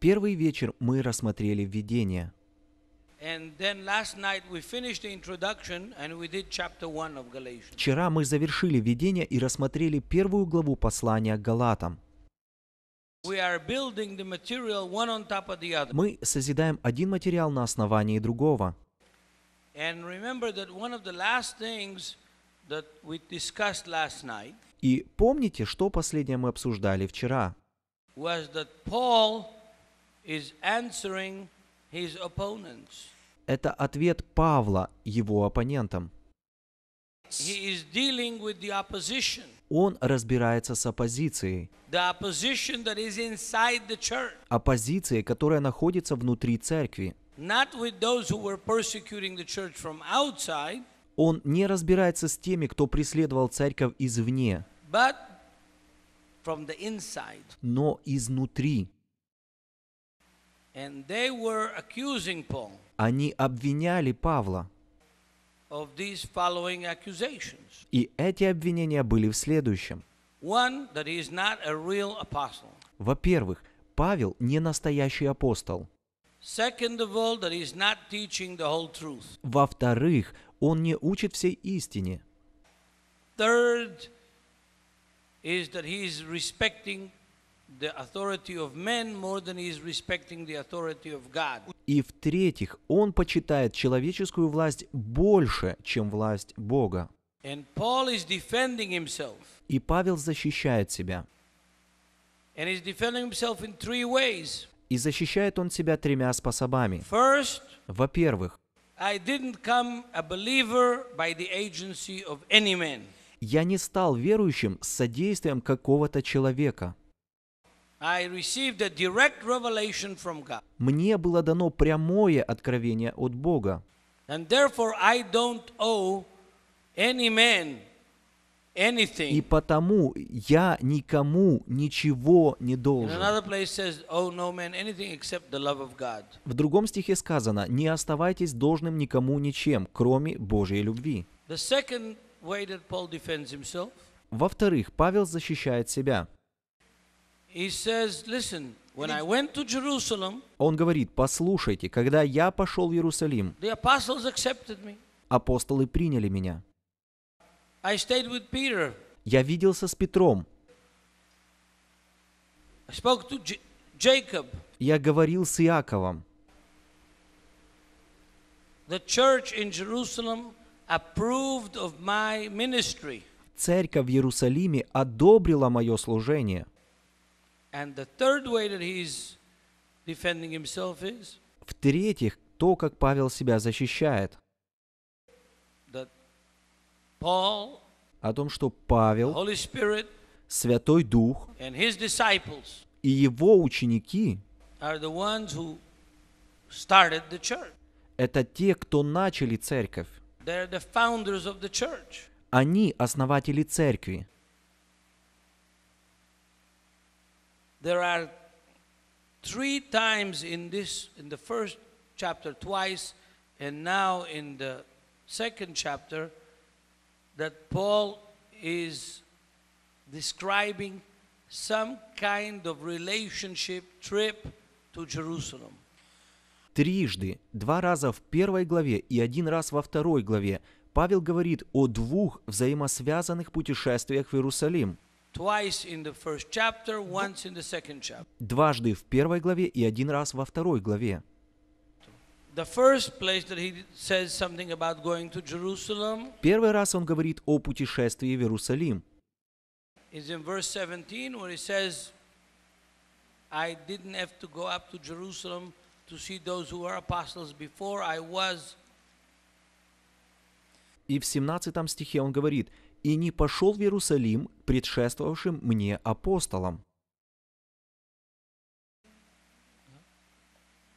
Первый вечер мы рассмотрели введение. Вчера мы завершили введение и рассмотрели первую главу послания Галатам. Мы созидаем один материал на основании другого. И и помните, что последнее мы обсуждали вчера? Это ответ Павла его оппонентам. Он разбирается с оппозицией. Оппозицией, которая находится внутри церкви. Not with those who were persecuting the он не разбирается с теми, кто преследовал церковь извне, но изнутри. Они обвиняли Павла. И эти обвинения были в следующем. Во-первых, Павел не настоящий апостол. Во-вторых, он не учит всей истине. Third is that he is respecting the authority of men more than he is respecting the authority of God. И в-третьих, он почитает человеческую власть больше, чем власть Бога. And Paul is defending himself. И Павел защищает себя. And he's defending himself in three ways. И защищает он себя тремя способами. Во-первых, I didn't come a believer by the agency of any man. Я не стал верующим с содействием какого-то человека. Мне было дано прямое откровение от Бога. And therefore I don't owe any man и потому я никому ничего не должен. Oh, в другом стихе сказано, не оставайтесь должным никому ничем, кроме Божьей любви. Во-вторых, Павел защищает себя. Он говорит, послушайте, когда я пошел в Иерусалим, апостолы приняли меня. I stayed with Peter. Я виделся с Петром. I spoke to J- Jacob. Я говорил с Иаковом. The church in Jerusalem approved of my ministry. Церковь в Иерусалиме одобрила мое служение. And the third way that he's defending himself is, В-третьих, то, как Павел себя защищает о том, что Павел, Святой Дух и его ученики это те, кто начали церковь. Они основатели церкви. There are three times in this, in the first chapter twice, and now in the second chapter, that Paul is describing some kind of relationship trip to Jerusalem. Трижды, два раза в первой главе и один раз во второй главе, Павел говорит о двух взаимосвязанных путешествиях в Иерусалим. Chapter, Дважды в первой главе и один раз во второй главе. The first place that he says something about going to Jerusalem Первый раз он говорит о путешествии в Иерусалим. is in verse 17 where he says, I didn't have to go up to Jerusalem to see those who were apostles before I was. И в 17 стихе он говорит, «И не пошел в Иерусалим предшествовавшим мне апостолам».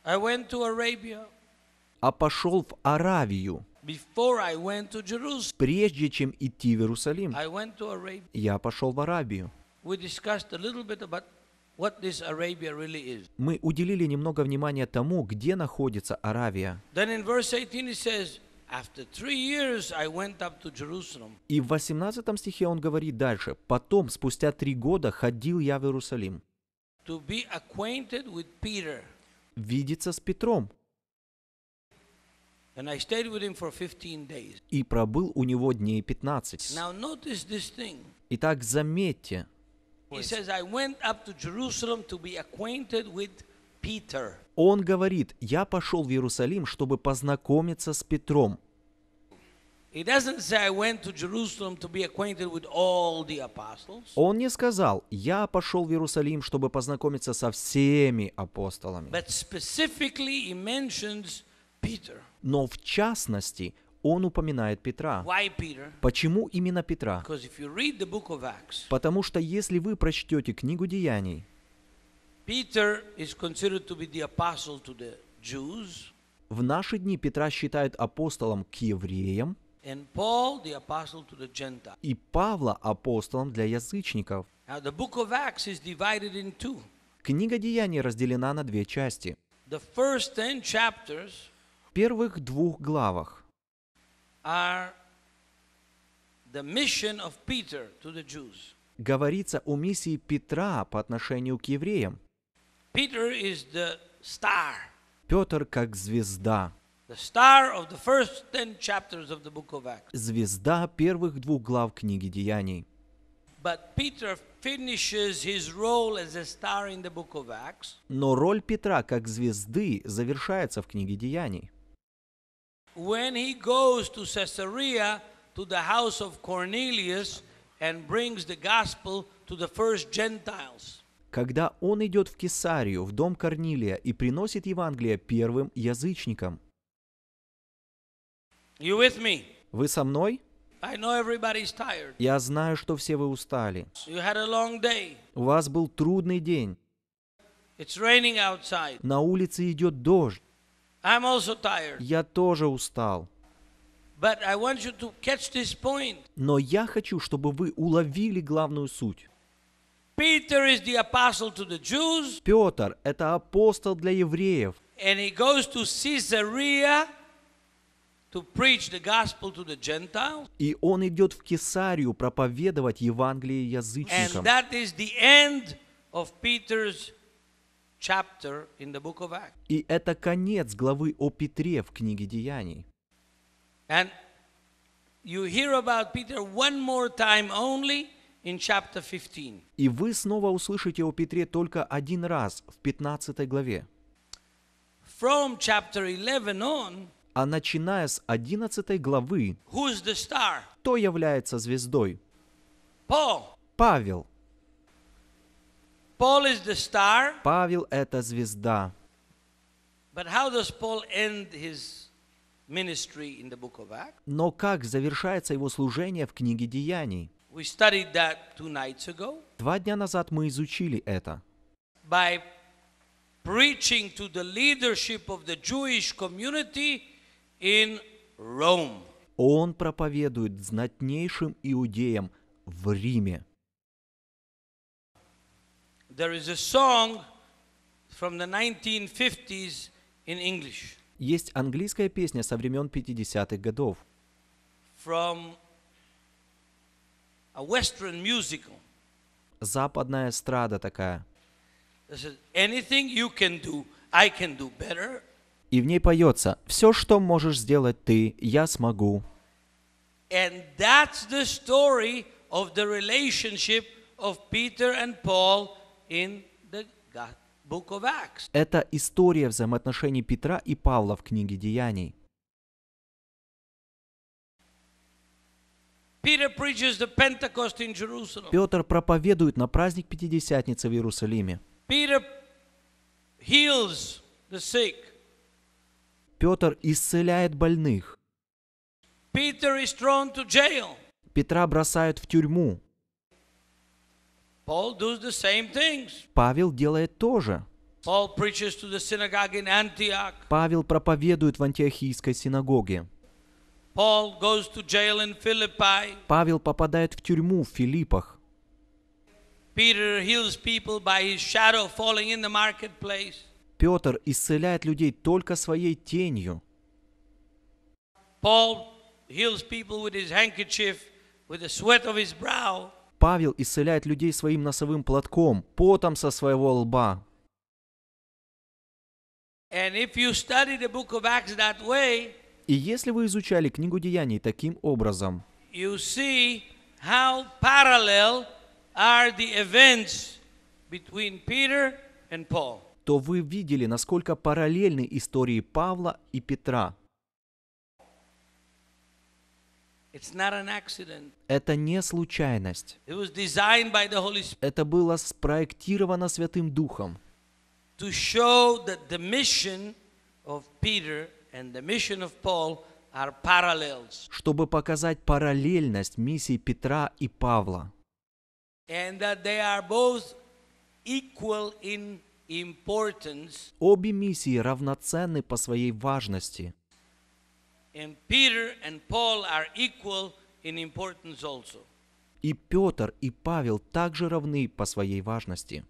I went to Arabia а пошел в Аравию. Прежде чем идти в Иерусалим, я пошел в Аравию. Мы уделили немного внимания тому, где находится Аравия. И в 18 стихе он говорит дальше, «Потом, спустя три года, ходил я в Иерусалим». Видеться с Петром. И пробыл у него дней 15. Итак, заметьте, он говорит, я пошел в Иерусалим, чтобы познакомиться с Петром. Он не сказал, я пошел в Иерусалим, чтобы познакомиться со всеми апостолами но в частности он упоминает Петра. Почему именно Петра? Потому что если вы прочтете книгу Деяний, в наши дни Петра считают апостолом к евреям, и Павла апостолом для язычников. Книга Деяний разделена на две части. The first ten первых двух главах говорится о миссии Петра по отношению к евреям. Петр как звезда. Звезда первых двух глав книги Деяний. Но роль Петра как звезды завершается в книге Деяний when he goes to Caesarea, to the house of Cornelius, and brings the gospel to the first Gentiles. Когда он идет в Кесарию, в дом Корнилия, и приносит Евангелие первым язычникам. You with me? Вы со мной? I know everybody's tired. Я знаю, что все вы устали. You had a long day. У вас был трудный день. It's raining outside. На улице идет дождь. I'm also tired. Я тоже устал. But I want you to catch this point. Но я хочу, чтобы вы уловили главную суть. Peter is the apostle to the Jews. Петр – это апостол для евреев. And he goes to Caesarea to preach the gospel to the Gentiles. И он идет в Кесарию проповедовать Евангелие язычникам. And that is the end of Peter's и это конец главы о Петре в книге Деяний. И вы снова услышите о Петре только один раз в 15 главе. From chapter 11 on, а начиная с 11 главы, who's the star? кто является звездой? Paul. Павел. Павел — это звезда. Но как завершается его служение в книге Деяний? Два дня назад мы изучили это. By preaching to the leadership of the Jewish community in Rome. Он проповедует знатнейшим иудеям в Риме. There is a song from the 1950s in English. Есть английская песня со времен 50-х годов. From a western musical. Западная эстрада такая. Says, Anything you can do, I can do better. И в ней поется «Все, что можешь сделать ты, я смогу». And that's the story of the relationship of Peter and Paul это история взаимоотношений Петра и Павла в книге Деяний. Петр проповедует на праздник Пятидесятницы в Иерусалиме. Петр исцеляет больных. Петра бросают в тюрьму. Павел делает то же. Павел проповедует в антиохийской синагоге. Павел попадает в тюрьму в Филиппах. Петр исцеляет людей только своей тенью. Павел исцеляет людей with his handkerchief, with the Павел исцеляет людей своим носовым платком, потом со своего лба. И если вы изучали книгу Деяний таким образом, то вы видели, насколько параллельны истории Павла и Петра – Это не случайность. Это было спроектировано Святым Духом, чтобы показать параллельность миссии Петра и Павла. Обе миссии равноценны по своей важности – And Peter and Paul are equal in importance also. И Петр и Павел также равны по своей важности.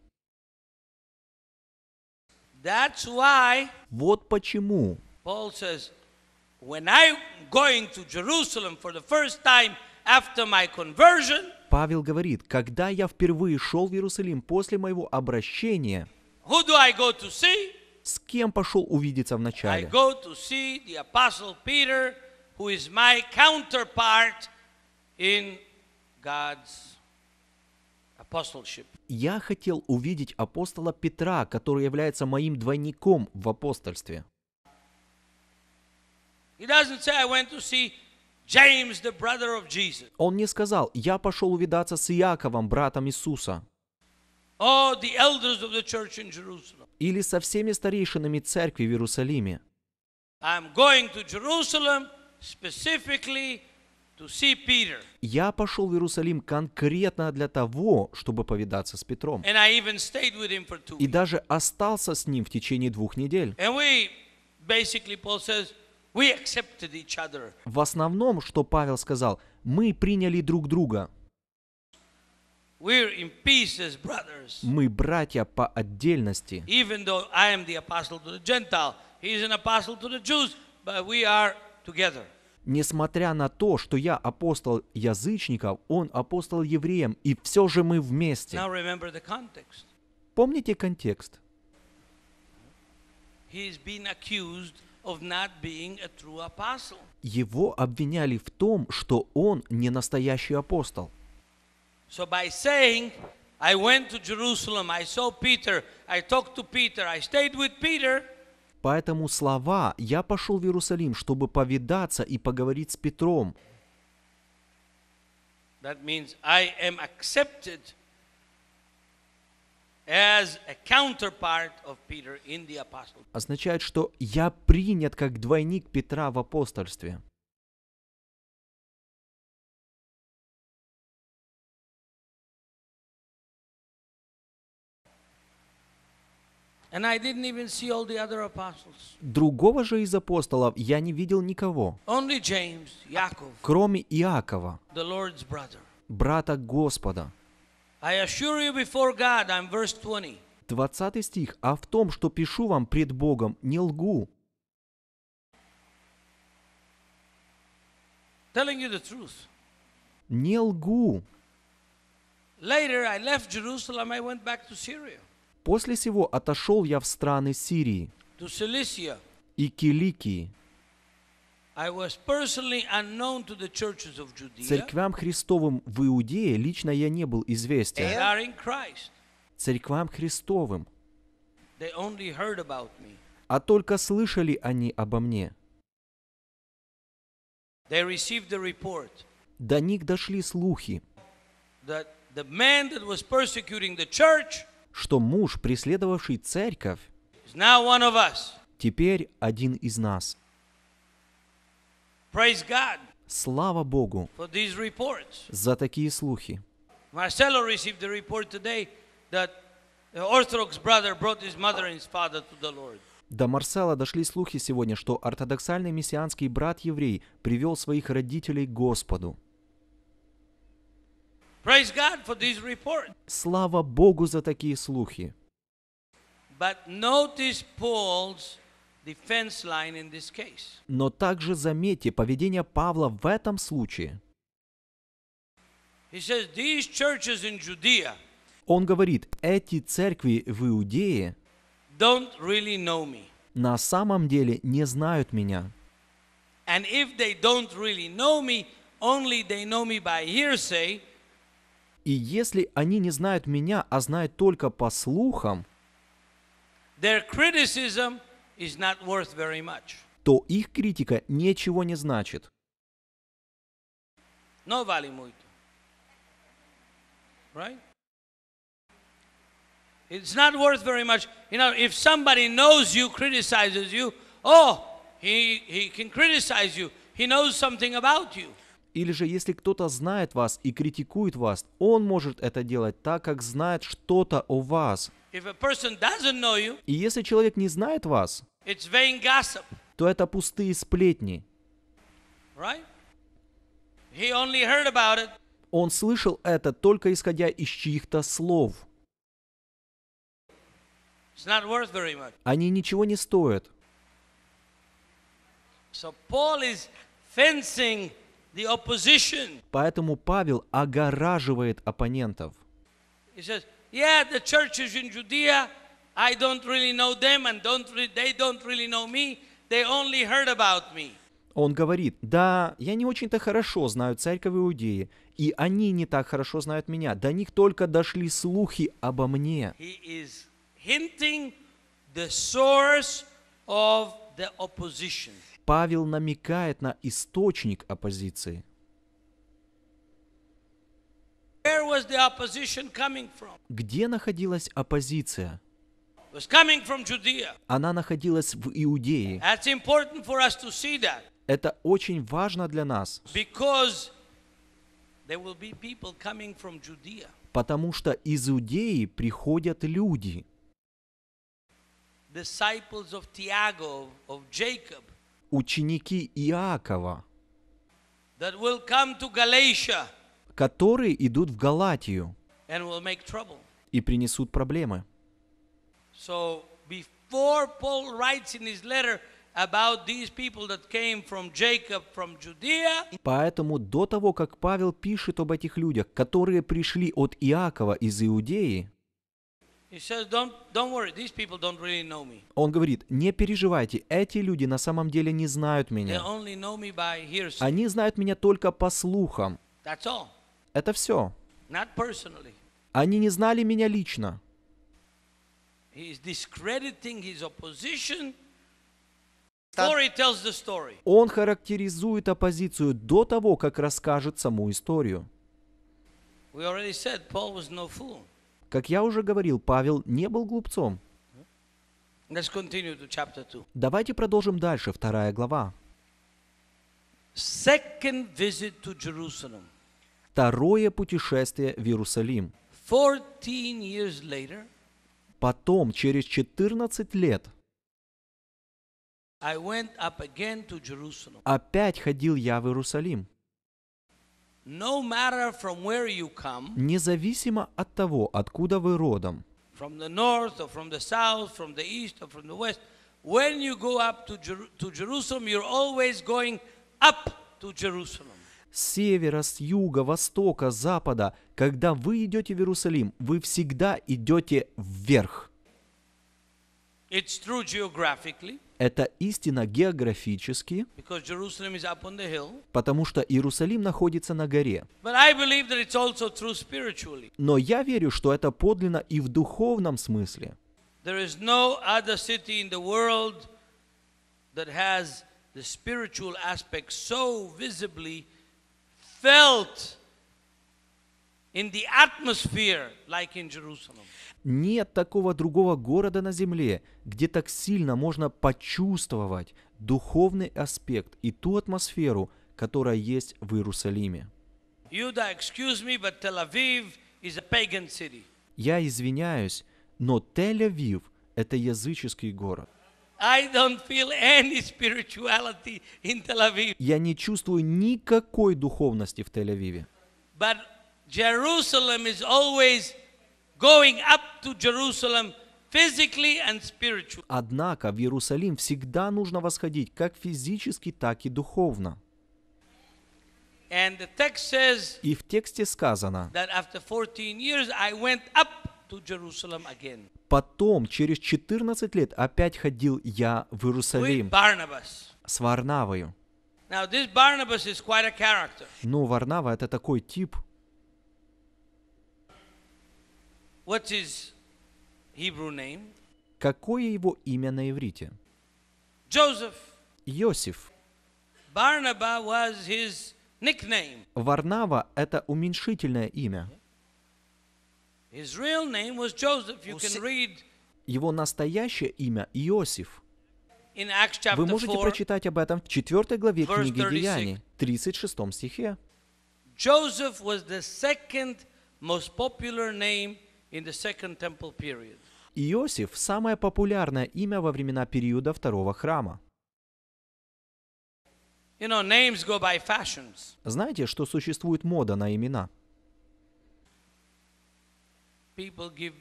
That's why вот почему Paul says, when I'm going to Jerusalem for the first time after my conversion, Павел говорит, когда я впервые шел в Иерусалим после моего обращения, who do I go to see? с кем пошел увидеться вначале. Peter, Я хотел увидеть апостола Петра, который является моим двойником в апостольстве. Он не сказал, я пошел увидаться с Иаковом, братом Иисуса или со всеми старейшинами церкви в Иерусалиме. Я пошел в Иерусалим конкретно для того, чтобы повидаться с Петром. И даже остался с ним в течение двух недель. В основном, что Павел сказал, мы приняли друг друга. Мы братья по отдельности. Несмотря на то, что я апостол язычников, он апостол евреям, и все же мы вместе. Помните контекст? Его обвиняли в том, что он не настоящий апостол. So by saying, I went to Jerusalem, I saw Peter, I talked to Peter, I stayed with Peter. Поэтому слова «Я пошел в Иерусалим, чтобы повидаться и поговорить с Петром» That means I am accepted as a counterpart of Peter in the означает, что «я принят как двойник Петра в апостольстве». Другого же из апостолов я не видел никого, кроме Иакова, брата Господа. 20 стих, «А в том, что пишу вам пред Богом, не лгу». Не лгу. Later I left Jerusalem, I went back to Syria. После сего отошел я в страны Сирии и Киликии, Церквям Христовым в Иудее лично я не был известен. Церквам Христовым. А только слышали они обо мне. До них дошли слухи. That the man that was что муж, преследовавший церковь, теперь один из нас. Слава Богу за такие слухи. Marcelo received До Марсела дошли слухи сегодня, что ортодоксальный мессианский брат-еврей привел своих родителей к Господу. Praise God for these reports. Слава Богу за такие слухи. But notice Paul's defense line in this case. Но также заметьте поведение Павла в этом случае. He says, These churches in Judea Он говорит, эти церкви в Иудее don't really know me. на самом деле не знают меня. And if they don't really know me, only they know me by hearsay, и если они не знают меня, а знают только по слухам, то их критика ничего не значит. No vale muito. Right? It's not worth very much. You know, if somebody knows you, criticizes you, oh, he, he can criticize you. He knows something about you. Или же если кто-то знает вас и критикует вас, он может это делать так, как знает что-то о вас. You, и если человек не знает вас, то это пустые сплетни. Right? Он слышал это только исходя из чьих-то слов. Они ничего не стоят. So Paul is fencing Поэтому Павел огораживает оппонентов. Он говорит, да, я не очень-то хорошо знаю церковь Иудеи, и они не так хорошо знают меня. До них только дошли слухи обо мне. He is Павел намекает на источник оппозиции. Где находилась оппозиция? Она находилась в Иудее. Это очень важно для нас. Потому что из Иудеи приходят люди. Disciples of Tiago, of Jacob, ученики Иакова, Galatia, которые идут в Галатию и принесут проблемы. So, before Paul writes in his letter Поэтому до того, как Павел пишет об этих людях, которые пришли от Иакова из Иудеи, он говорит, не переживайте, эти люди на самом деле не знают меня. Они знают меня только по слухам. Это все. Они не знали меня лично. Он характеризует оппозицию до того, как расскажет саму историю. Как я уже говорил, Павел не был глупцом. Давайте продолжим дальше, вторая глава. Второе путешествие в Иерусалим. Потом, через 14 лет, опять ходил я в Иерусалим. No matter from where you come, независимо от того, откуда вы родом, from the north or from the south, from the east or from the west, when you go up to, Jer to Jerusalem, you're always going up to Jerusalem. С севера, с юга, востока, запада, когда вы идете в Иерусалим, вы всегда идете вверх. It's true geographically. Это истина географически, потому что Иерусалим находится на горе. Но я верю, что это подлинно и в духовном смысле. In the atmosphere, like in Jerusalem. Нет такого другого города на земле, где так сильно можно почувствовать духовный аспект и ту атмосферу, которая есть в Иерусалиме. Я извиняюсь, но Тель-Авив – это языческий город. Я не чувствую никакой духовности в Тель-Авиве. Но Иерусалим всегда going up to Jerusalem physically and spiritually. Однако в Иерусалим всегда нужно восходить как физически, так и духовно. And the text says, и в тексте сказано, that after 14 years I went up Потом, через 14 лет, опять ходил я в Иерусалим с Варнавою. Но ну, Варнава — это такой тип — What is Hebrew name? Какое его имя на иврите? Joseph. Иосиф. Barnaba was his nickname. Варнава – это уменьшительное имя. His real name was Joseph. You can read его настоящее имя – Иосиф. Вы можете прочитать об этом в 4 главе книги Деяний, 36 стихе. Joseph was the second most popular name Иосиф – самое популярное имя во времена периода Второго храма. Знаете, что существует мода на имена? В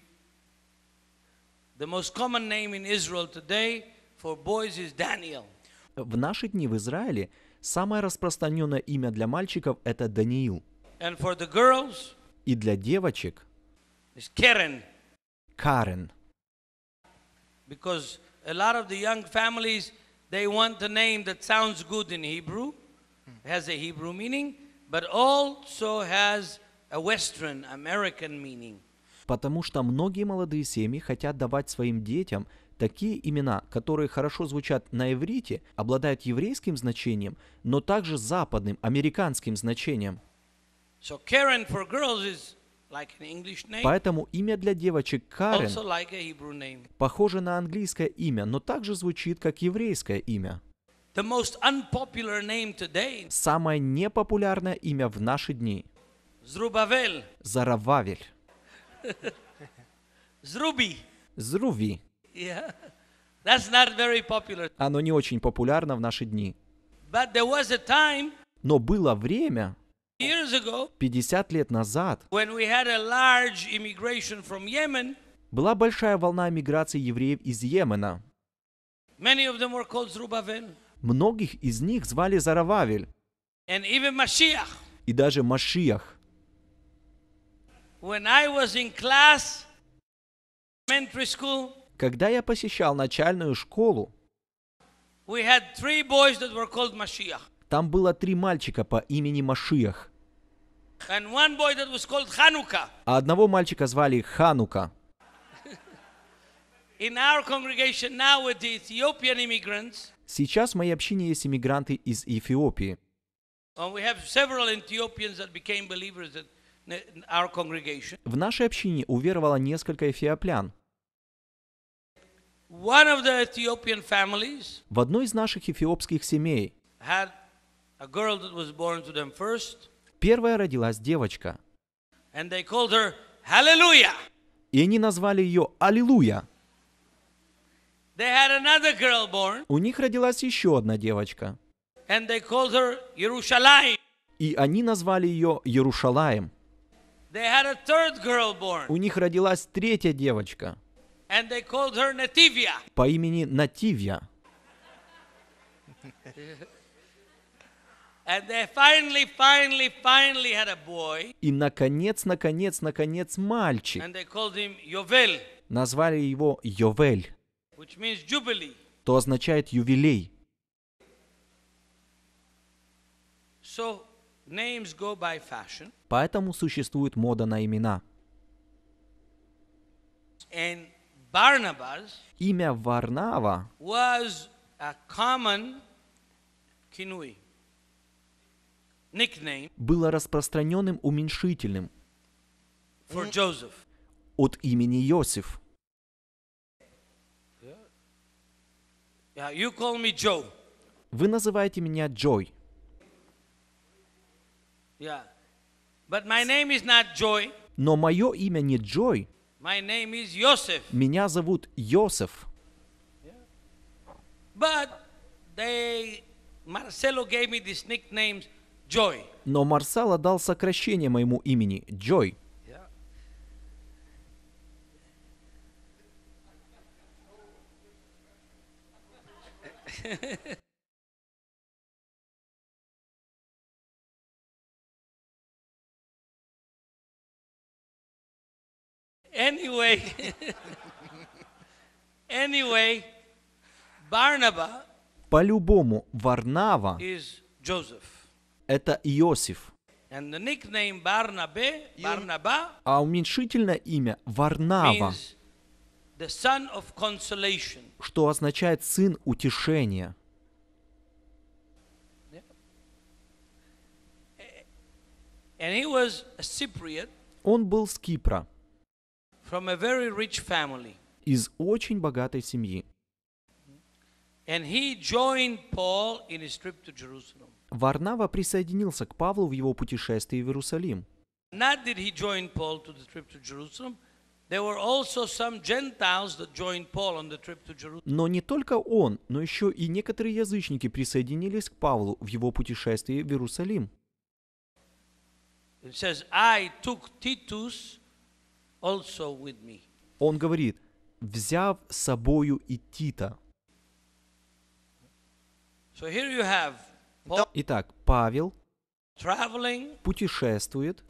наши дни в Израиле самое распространенное имя для мальчиков – это Даниил. И для девочек – Karen. Karen. Because a lot of the young families they want a name that sounds good in Hebrew, has a Hebrew meaning, but also has a Western American meaning. Потому что многие молодые семьи хотят давать своим детям такие имена, которые хорошо звучат на иврите, обладают еврейским значением, но также западным, американским значением. So Karen for girls is Поэтому имя для девочек Карен похоже на английское имя, но также звучит как еврейское имя. Самое непопулярное имя в наши дни. Зрубавель. Зарававель. Зруби. Зруви. Оно не очень популярно в наши дни. Но было время, 50 лет назад, была большая волна миграции евреев из Йемена. Многих из них звали Зарававель. И даже Машиях. Когда я посещал начальную школу, там было три мальчика по имени Машиях. And one boy that was called Hanukkah. А одного мальчика звали Ханука. In our congregation now with the Ethiopian immigrants. Сейчас в моей общине есть иммигранты из Эфиопии. Uh, в нашей общине уверовало несколько эфиоплян. В одной из наших эфиопских семей had a girl that was born to them first. Первая родилась девочка. And they called her Hallelujah. И они назвали ее Аллилуйя. They had another girl born. У них родилась еще одна девочка. And they called her Yerushalayim. И они назвали ее Иерушалаем. They had a third girl born. У них родилась третья девочка. And they called her Nativia. По имени Нативья. Finally, finally, finally И, наконец, наконец, наконец, мальчик. Назвали его Йовель, то означает ювелей. So, names go by fashion. Поэтому существует мода на имена. And Barnabas Имя Варнава was a common kinui было распространенным уменьшительным от имени Иосиф. Вы называете меня Джой. Но мое имя не Джой. Меня зовут Йосеф. But they, Marcelo gave me these nicknames Joy. Но Марсала дал сокращение моему имени Джой. Anyway, anyway, Barnaba По-любому, Варнава is Joseph это Иосиф. А уменьшительное имя Варнава, что означает «сын утешения». Он был с Кипра, из очень богатой семьи. And he joined Paul in his trip to Jerusalem. Варнава присоединился к Павлу в его путешествии в Иерусалим. Но не только он, но еще и некоторые язычники присоединились к Павлу в его путешествии в Иерусалим. Он говорит, взяв с собою и Тита. So here you have Итак, Павел путешествует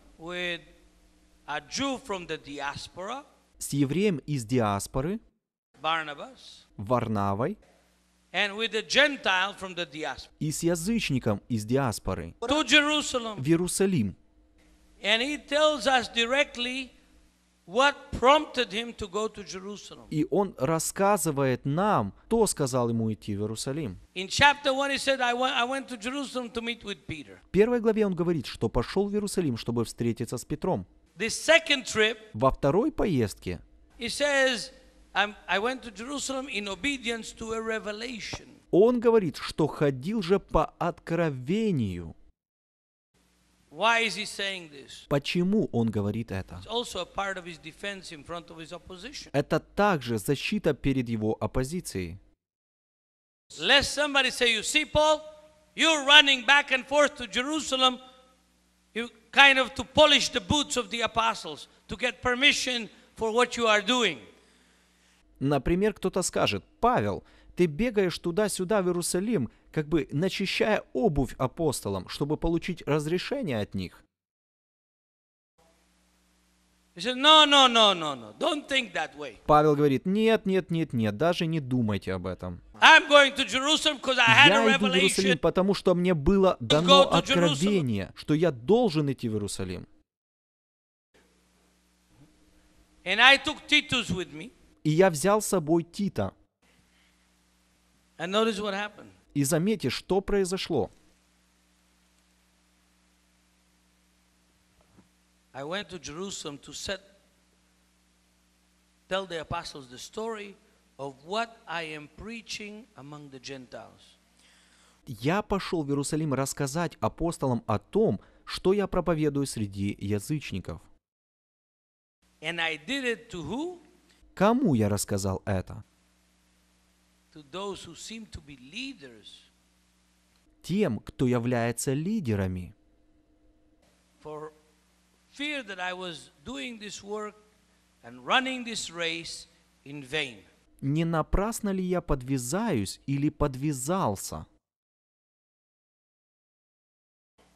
с евреем из диаспоры, Варнавой, и с язычником из диаспоры в Иерусалим. And he tells us directly и он рассказывает нам, кто сказал ему идти в Иерусалим. В первой главе он говорит, что пошел в Иерусалим, чтобы встретиться с Петром. Во второй поездке он говорит, что ходил же по откровению – Почему он говорит это? Это также защита перед его оппозицией. Lest somebody say, you see, Paul, you're running back and forth to Jerusalem, you kind of to polish the boots of the apostles, to get permission for what you are doing. Например, кто-то скажет, Павел, ты бегаешь туда-сюда в Иерусалим, как бы начищая обувь апостолам, чтобы получить разрешение от них. Павел говорит, нет, нет, нет, нет, даже не думайте об этом. Я иду в Иерусалим, потому что мне было дано откровение, что я должен идти в Иерусалим. И я взял с собой Тита. And notice what happened. И заметьте, что произошло. Я пошел в Иерусалим рассказать апостолам о том, что я проповедую среди язычников. And I did it to who? Кому я рассказал это? тем, кто является лидерами. For fear that I was doing this work and running this race in vain. Не напрасно ли я подвязаюсь или подвязался?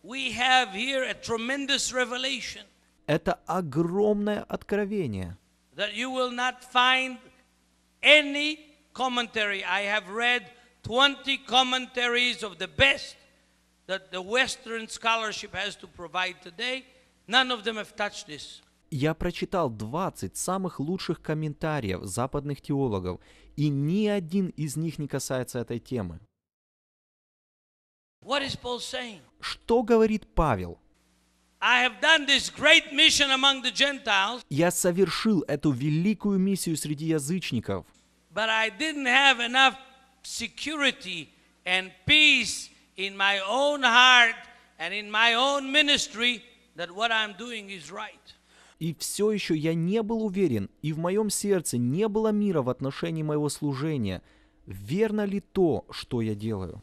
We have here a tremendous revelation. Это огромное откровение. That you will not find any commentary. I have read 20 commentaries of the best that the Western scholarship has to provide today. None of them have touched this. Я прочитал 20 самых лучших комментариев западных теологов, и ни один из них не касается этой темы. What is Paul saying? Что говорит Павел? I have done this great mission among the Gentiles. Я совершил эту великую миссию среди язычников but I didn't have enough security and peace in my own heart and in my own ministry that what I'm doing is right. И все еще я не был уверен, и в моем сердце не было мира в отношении моего служения. Верно ли то, что я делаю?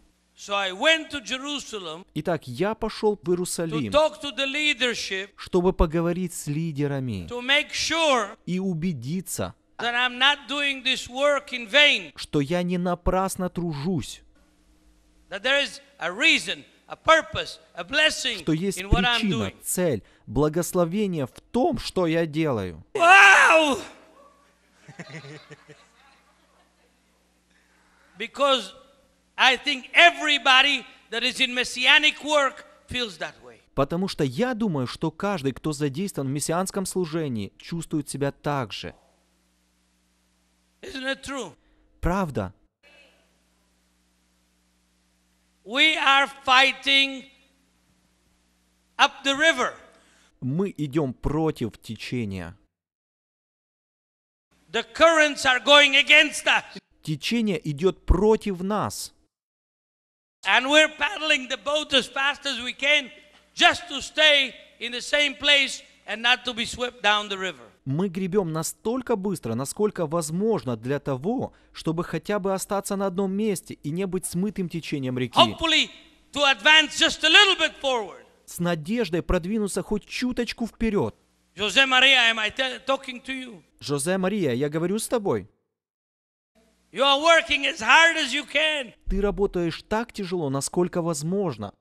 Итак, я пошел в Иерусалим, чтобы поговорить с лидерами и убедиться, что я не напрасно тружусь, что есть причина, цель, благословение в том, что я делаю. Wow! Because I think everybody that is in messianic work feels that way. Потому что я думаю, что каждый, кто задействован в мессианском служении, чувствует себя так же. Isn't it true? Правда. We are fighting up the river. Мы идем против течения. The currents are going against us. Течение идет против нас. And we're paddling the boat as fast as we can just to stay in the same place and not to be swept down the river. мы гребем настолько быстро, насколько возможно для того, чтобы хотя бы остаться на одном месте и не быть смытым течением реки. С надеждой продвинуться хоть чуточку вперед. Жозе Мария, Жозе Мария, я говорю с тобой. Ты работаешь так тяжело, насколько возможно.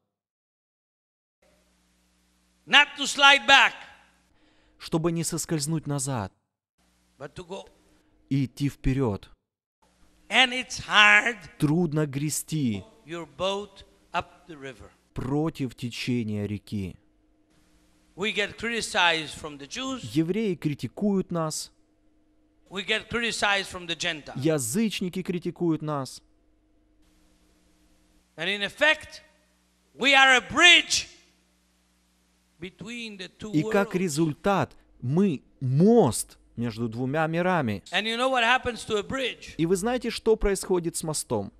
Not to slide back чтобы не соскользнуть назад, и идти вперед. Трудно грести против течения реки. Евреи критикуют нас. Язычники критикуют нас. And in effect, we are a bridge и как результат мы мост между двумя мирами. И вы знаете, что происходит с мостом?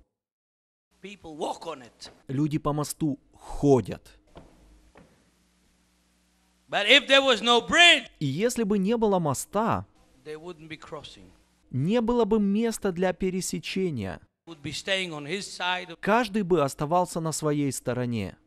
Люди по мосту ходят. И если бы не было моста, не было бы места для пересечения. Каждый бы оставался на своей стороне.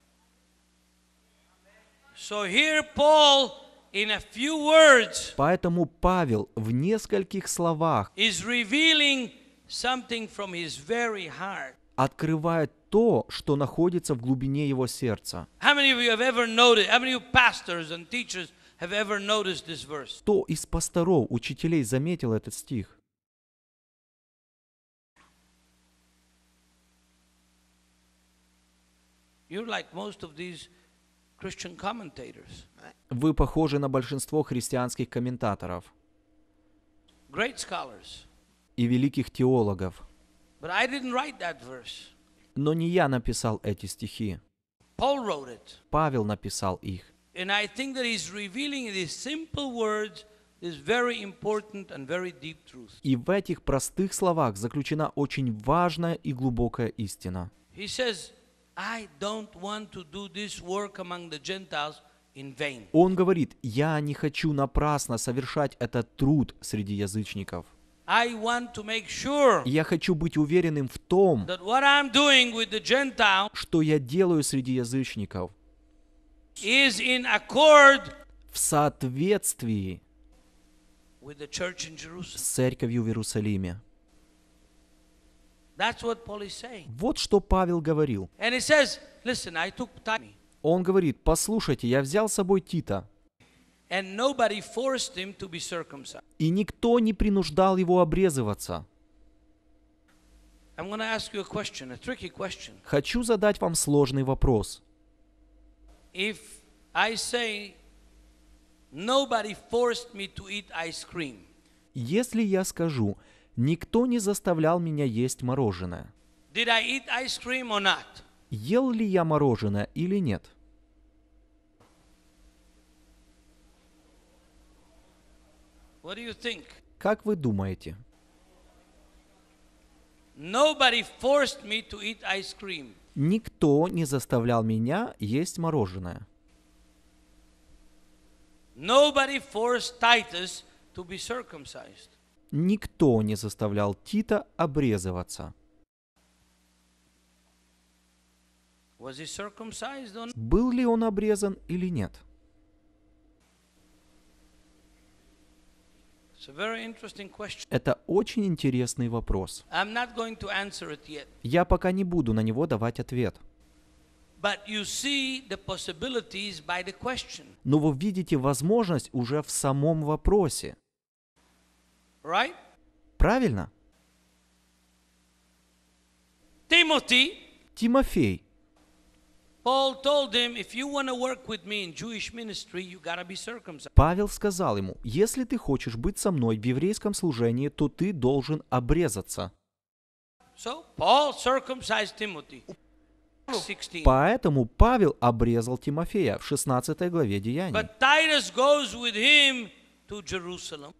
So here Paul in a few words Поэтому Павел в нескольких словах is revealing something from his very heart. открывает то, что находится в глубине его сердца. Кто из пасторов, учителей заметил этот стих? You're like most of these вы похожи на большинство христианских комментаторов и великих теологов. Но не я написал эти стихи. Павел написал их. И в этих простых словах заключена очень важная и глубокая истина. I don't want to do this work among the Gentiles in vain. Он говорит, я не хочу напрасно совершать этот труд среди язычников. I want to make sure, я хочу быть уверенным в том, that what I'm doing with the Gentile, что я делаю среди язычников, is in accord в соответствии with the church in Jerusalem. с церковью в Иерусалиме. Вот что Павел говорил. Он говорит, послушайте, я взял с собой Тита. И никто не принуждал его обрезываться. Хочу задать вам сложный вопрос. Если я скажу, Никто не заставлял меня есть мороженое. Did I eat ice cream or not? Ел ли я мороженое или нет? What do you think? Как вы думаете? Nobody forced me to eat ice cream. Никто не заставлял меня есть мороженое. Nobody forced Titus to be circumcised. Никто не заставлял Тита обрезываться. Был ли он обрезан или нет? Это очень интересный вопрос. Я пока не буду на него давать ответ. Но вы видите возможность уже в самом вопросе. Right? Правильно? Timothy. Тимофей. Павел сказал ему, если ты хочешь быть со мной в еврейском служении, то ты должен обрезаться. So, Paul circumcised Timothy. Поэтому Павел обрезал Тимофея в 16 главе Деяний.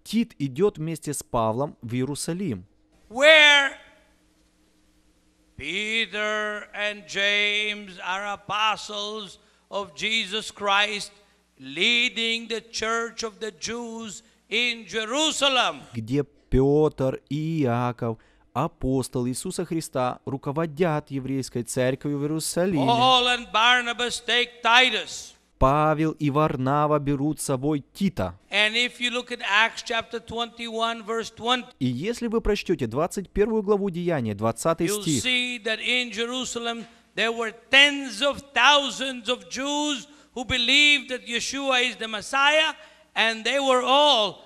Тит идет вместе с Павлом в Иерусалим, где Петр и Иаков – апостол Иисуса Христа руководят еврейской церковью в Иерусалиме. Павел и Варнава берут с собой Тита. 21, 20, и если вы прочтете 21 главу Деяния, 20 стих, there were tens of thousands of Jews who believed that Yeshua is the Messiah, and they were all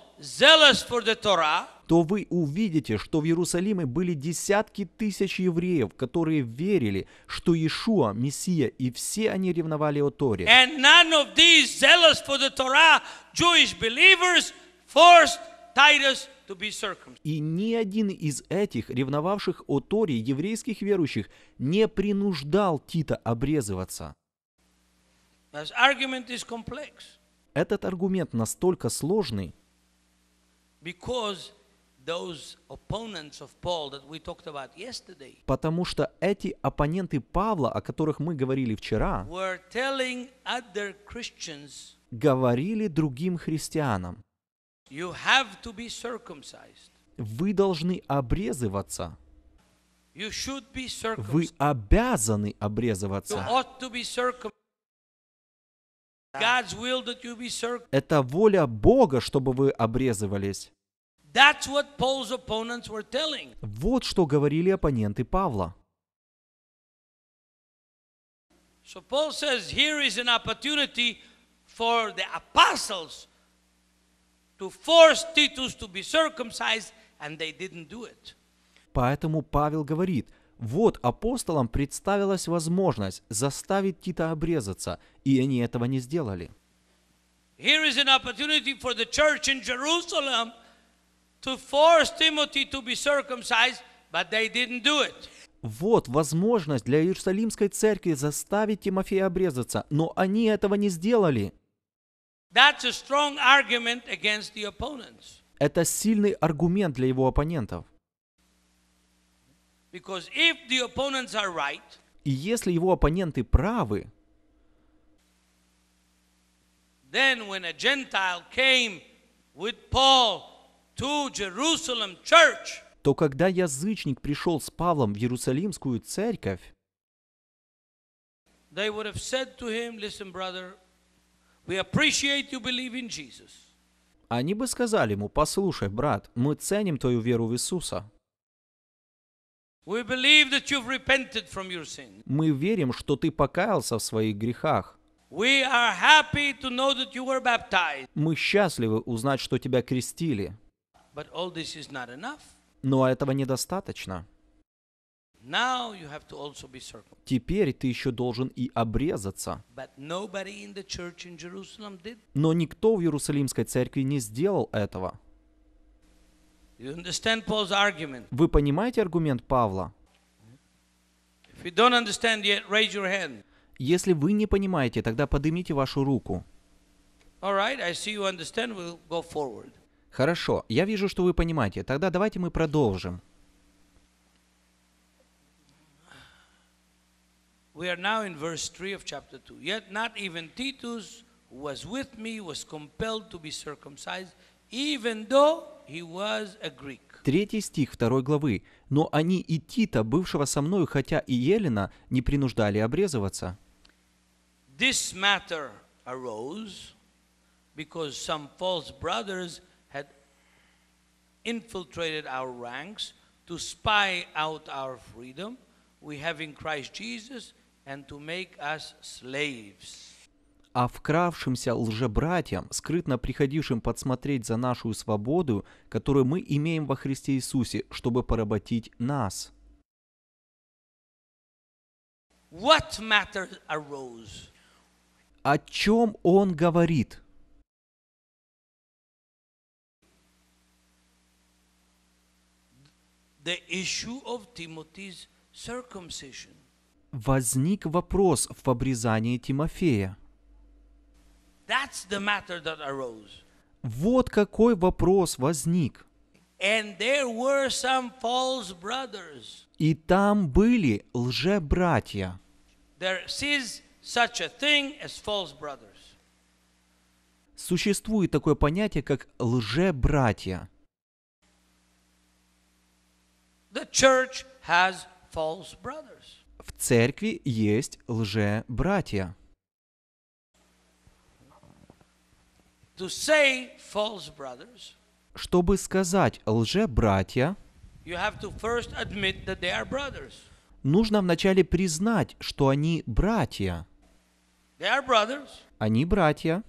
то вы увидите, что в Иерусалиме были десятки тысяч евреев, которые верили, что Иешуа – Мессия, и все они ревновали о Торе. И ни один из этих ревновавших о Торе еврейских верующих не принуждал Тита обрезываться. Этот аргумент настолько сложный, Потому что эти оппоненты Павла, о которых мы говорили вчера, говорили другим христианам, вы должны обрезываться. Вы обязаны обрезываться. Это воля Бога, чтобы вы обрезывались. Вот что говорили оппоненты Павла. So Paul says here is an opportunity for the apostles to force Titus to be circumcised, and they didn't do it. Поэтому Павел говорит, вот апостолам представилась возможность заставить Тита обрезаться, и они этого не сделали. Вот возможность для Иерусалимской церкви заставить Тимофея обрезаться, но они этого не сделали. Это сильный аргумент для его оппонентов. Because if the opponents are right, и если его оппоненты правы, then when a Gentile came with Paul to Jerusalem church, то когда язычник пришел с Павлом в Иерусалимскую церковь, they would have said to him, listen, brother, we appreciate you believe in Jesus. Они бы сказали ему, послушай, брат, мы ценим твою веру в Иисуса. Мы верим, что ты покаялся в своих грехах. Мы счастливы узнать, что тебя крестили. Но этого недостаточно. Теперь ты еще должен и обрезаться. Но никто в Иерусалимской церкви не сделал этого. Вы понимаете аргумент Павла? Если вы не понимаете, тогда поднимите вашу руку. Хорошо, я вижу, что вы понимаете. Тогда давайте мы продолжим. We are now in verse 3 of chapter 2. Yet not even Titus, who was with me, was compelled to be circumcised, even though Третий стих второй главы. «Но они и Тита, бывшего со мною, хотя и Елена, не принуждали обрезываться». This matter arose because some false brothers had infiltrated our ranks to spy out our freedom we have in Christ Jesus and to make us slaves а вкравшимся лжебратьям, скрытно приходившим подсмотреть за нашу свободу, которую мы имеем во Христе Иисусе, чтобы поработить нас. What matter arose? О чем он говорит? The issue of Timothy's circumcision. Возник вопрос в обрезании Тимофея. That's the matter that arose. Вот какой вопрос возник. And there were some false brothers. И там были лжебратья. There is such a thing as false brothers. Существует такое понятие, как лжебратья. The church has false brothers. В церкви есть лжебратья. to say false brothers, чтобы сказать лже-братья, you have to first admit that they are brothers. нужно вначале признать, что они братья. They are brothers, они братья,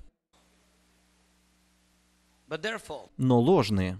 but they're false. но ложные.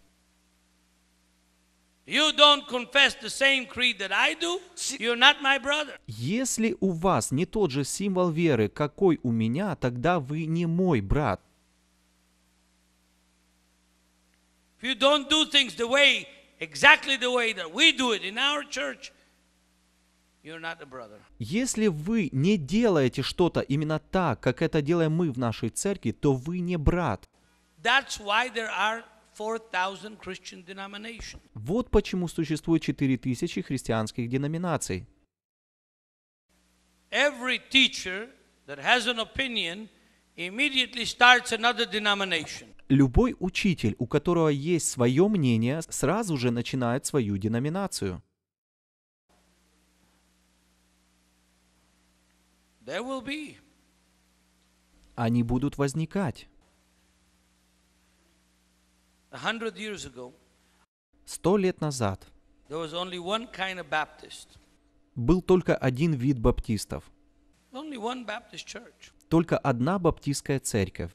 You don't confess the same creed that I do, you're not my brother. Если у вас не тот же символ веры, какой у меня, тогда вы не мой брат. If you don't do things the way, exactly the way that we do it in our church, you're not a brother. Если вы не делаете что-то именно так, как это делаем мы в нашей церкви, то вы не брат. That's why there are вот почему существует 4000 христианских деноминаций. Любой учитель, у которого есть свое мнение, сразу же начинает свою деноминацию. Они будут возникать. Сто лет назад был только один вид баптистов. Только одна баптистская церковь.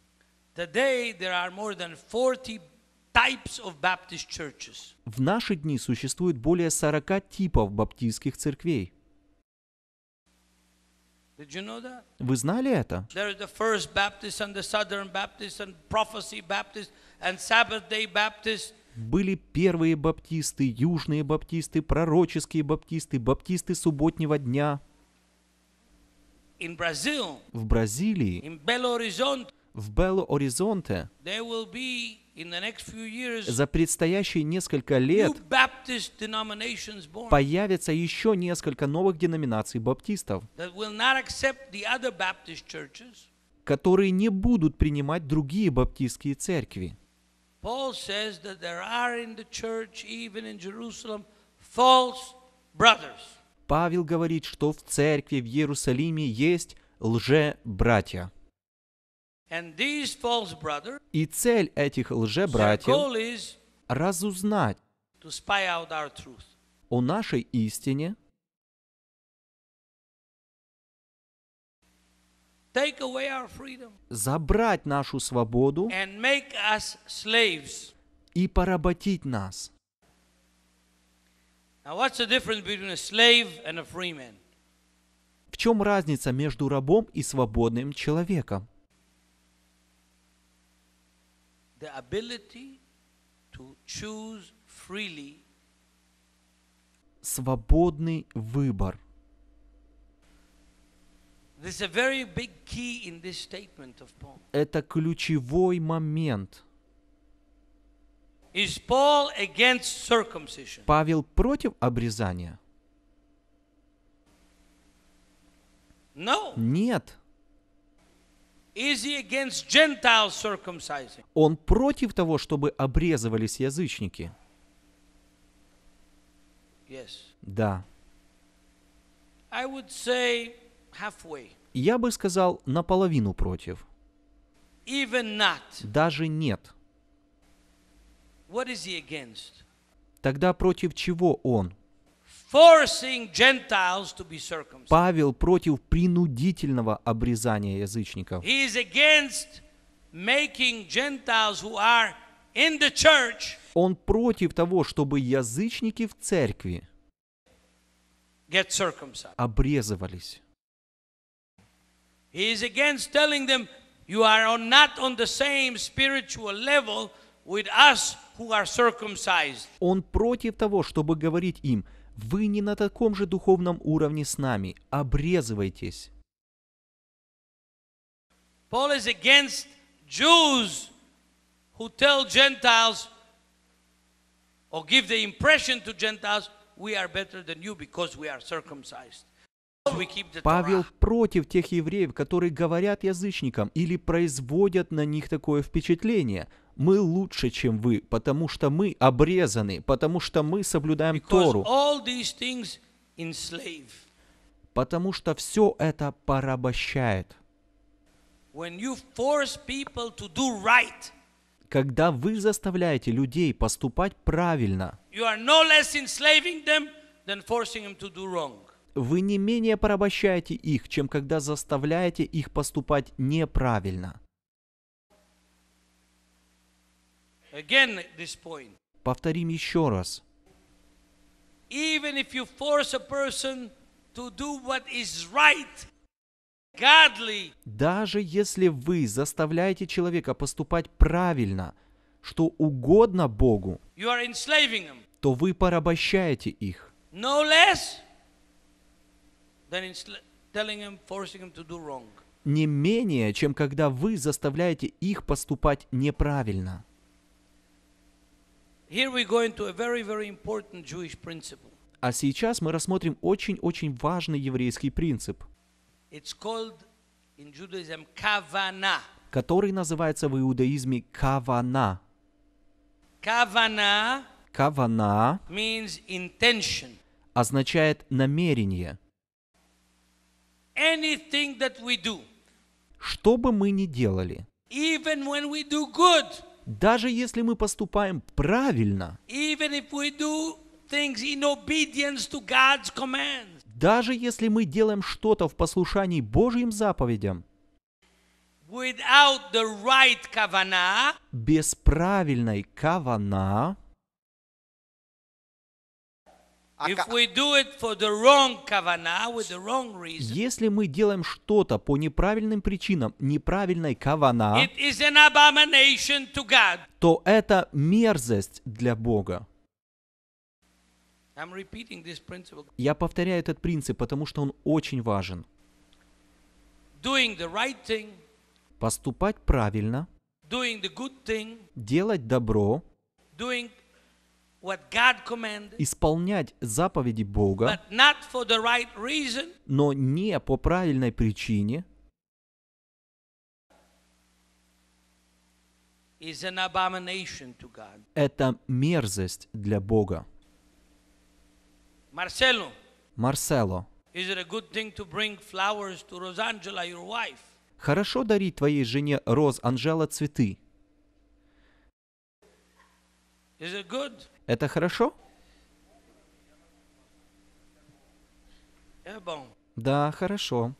В наши дни существует более 40 типов баптистских церквей. Вы знали это? были первые баптисты, южные баптисты, пророческие баптисты, баптисты субботнего дня. в Бразилии, в Бело-Оризонте, за предстоящие несколько лет появится еще несколько новых деноминаций баптистов, которые не будут принимать другие баптистские церкви. Paul says that there are in the church, even in Jerusalem, false brothers. Павел говорит, что в церкви в Иерусалиме есть лже-братья. И цель этих лже-братьев – разузнать о нашей истине – забрать нашу свободу и поработить нас. В чем разница между рабом и свободным человеком? Свободный выбор – это ключевой момент. Павел против обрезания? Нет. Он против того, чтобы обрезывались язычники. Да. I would say я бы сказал, наполовину против. Даже нет. Тогда против чего он? Павел против принудительного обрезания язычников. Он против того, чтобы язычники в церкви обрезывались. He is against telling them, you are not on the same spiritual level with us who are circumcised. Он против того, чтобы говорить им, вы не на таком же духовном уровне с нами, обрезывайтесь. Paul is against Jews who tell Gentiles or give the impression to Gentiles, we are better than you because we are circumcised. Павел против тех евреев, которые говорят язычникам или производят на них такое впечатление. Мы лучше, чем вы, потому что мы обрезаны, потому что мы соблюдаем Тору. Потому что все это порабощает. когда вы заставляете людей поступать правильно, you are no less enslaving them than forcing them to вы не менее порабощаете их, чем когда заставляете их поступать неправильно. Again, this point. Повторим еще раз. даже если вы заставляете человека поступать правильно, что угодно Богу, you are enslaving то вы порабощаете их. No less не менее, чем когда вы заставляете их поступать неправильно. а сейчас мы рассмотрим очень-очень важный еврейский принцип, который называется в иудаизме кавана. Кавана, означает намерение – anything that we do. Что бы мы ни делали. Even when we do good. Даже если мы поступаем правильно. Even if we do things in obedience to God's commands. Даже если мы делаем что-то в послушании Божьим заповедям. Without the right kavana. Без правильной кавана. Если мы делаем что-то по неправильным причинам, неправильной кавана, то это мерзость для Бога. Я повторяю этот принцип, потому что он очень важен. Поступать правильно, делать добро, исполнять заповеди Бога, но не по правильной причине, это мерзость для Бога. Марсело, хорошо дарить твоей жене Роз Анжела цветы? Это хорошо? Да, хорошо.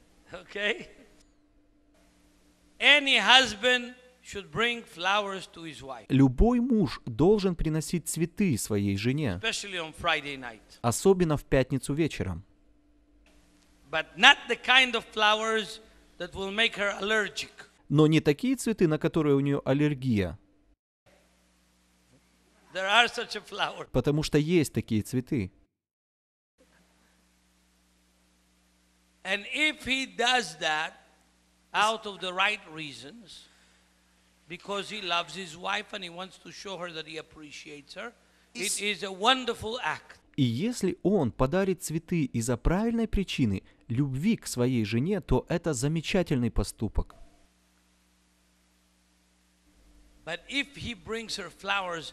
Любой муж должен приносить цветы своей жене, особенно в пятницу вечером. Но не такие цветы, на которые у нее аллергия. Потому что есть такие цветы. And if he does that out of the right reasons, because he loves his wife and he wants to show her that he appreciates her, it is a wonderful act. И если он подарит цветы из-за правильной причины любви к своей жене, то это замечательный поступок. But if he brings her flowers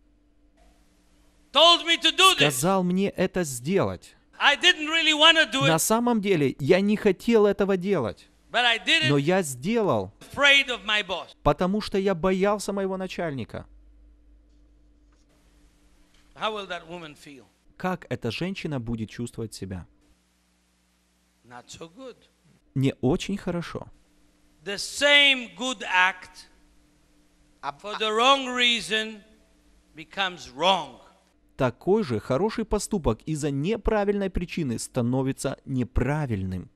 сказал мне это сделать. Really На самом деле, я не хотел этого делать. Но я сделал, потому что я боялся моего начальника. Как эта женщина будет чувствовать себя? So не очень хорошо. The same good act а, for а the wrong reason becomes wrong такой же хороший поступок из-за неправильной причины становится неправильным.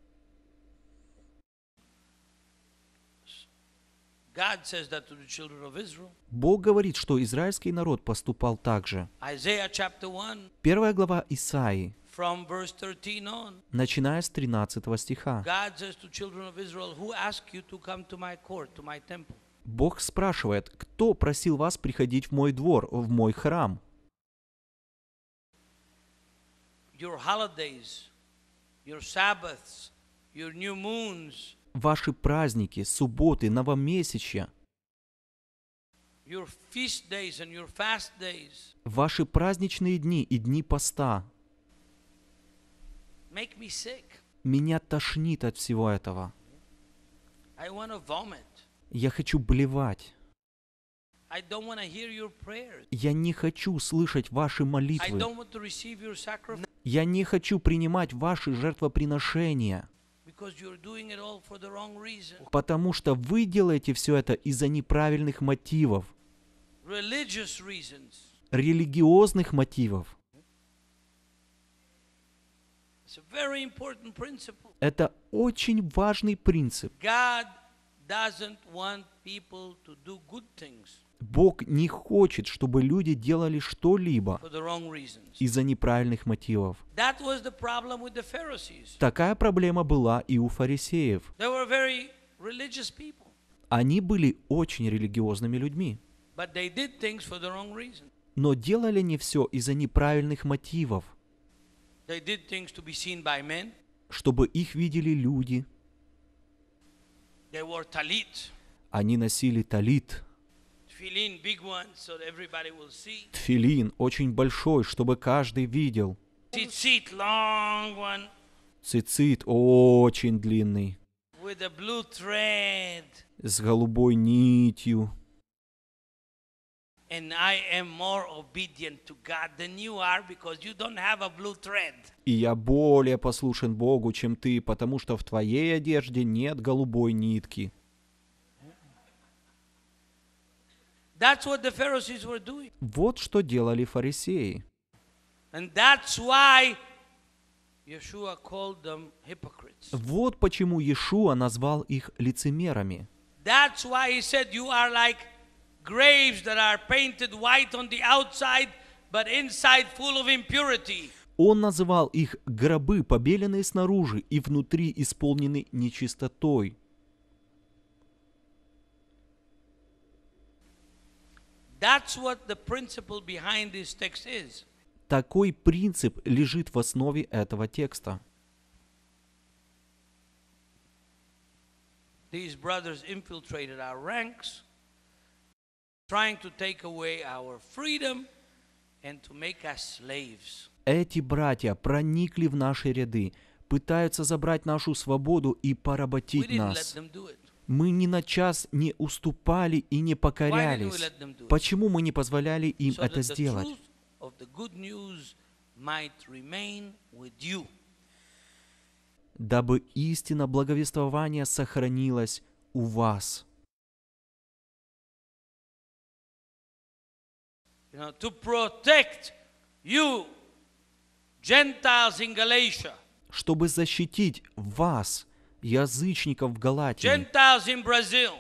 Бог говорит, что израильский народ поступал так же. Первая глава Исаии, начиная с 13 стиха. Бог спрашивает, кто просил вас приходить в мой двор, в мой храм? your holidays, your Sabbaths, your new moons, ваши праздники, субботы, новомесячья, your feast days and your fast days. ваши праздничные дни и дни поста. Make me sick. Меня тошнит от всего этого. I wanna Я хочу блевать. Я не хочу слышать ваши молитвы. Я не хочу принимать ваши жертвоприношения. Потому что вы делаете все это из-за неправильных мотивов. Религиозных мотивов. Это очень важный принцип. Бог не хочет, чтобы люди делали что-либо из-за неправильных мотивов. Такая проблема была и у фарисеев. Они были очень религиозными людьми. Но делали не все из-за неправильных мотивов. Чтобы их видели люди. Они носили талит. Тфилин очень большой, чтобы каждый видел. Цицит очень длинный. С голубой нитью. И я более послушен Богу, чем ты, потому что в твоей одежде нет голубой нитки. Вот что делали фарисеи. Вот почему Иешуа назвал их лицемерами. That's why he said you are like graves that are painted white on the outside, but inside full of impurity. Он называл их гробы, побеленные снаружи и внутри исполнены нечистотой. That's what the principle behind this text is. Такой принцип лежит в основе этого текста. These brothers infiltrated our ranks, trying to take away our freedom and to make us slaves. Эти братья проникли в наши ряды, пытаются забрать нашу свободу и поработить нас мы ни на час не уступали и не покорялись. Почему мы не позволяли им это сделать? Дабы истина благовествования сохранилась у вас. You know, Чтобы защитить вас, язычников в Галатии,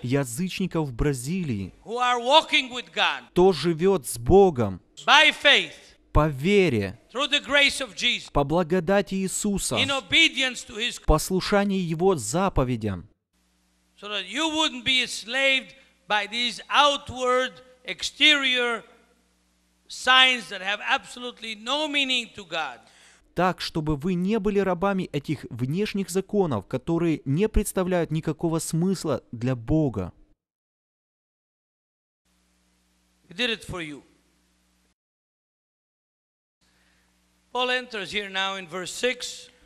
язычников в Бразилии, кто живет с Богом по вере, по благодати Иисуса, в Его заповедям, exterior signs that have absolutely no meaning to God так, чтобы вы не были рабами этих внешних законов, которые не представляют никакого смысла для Бога.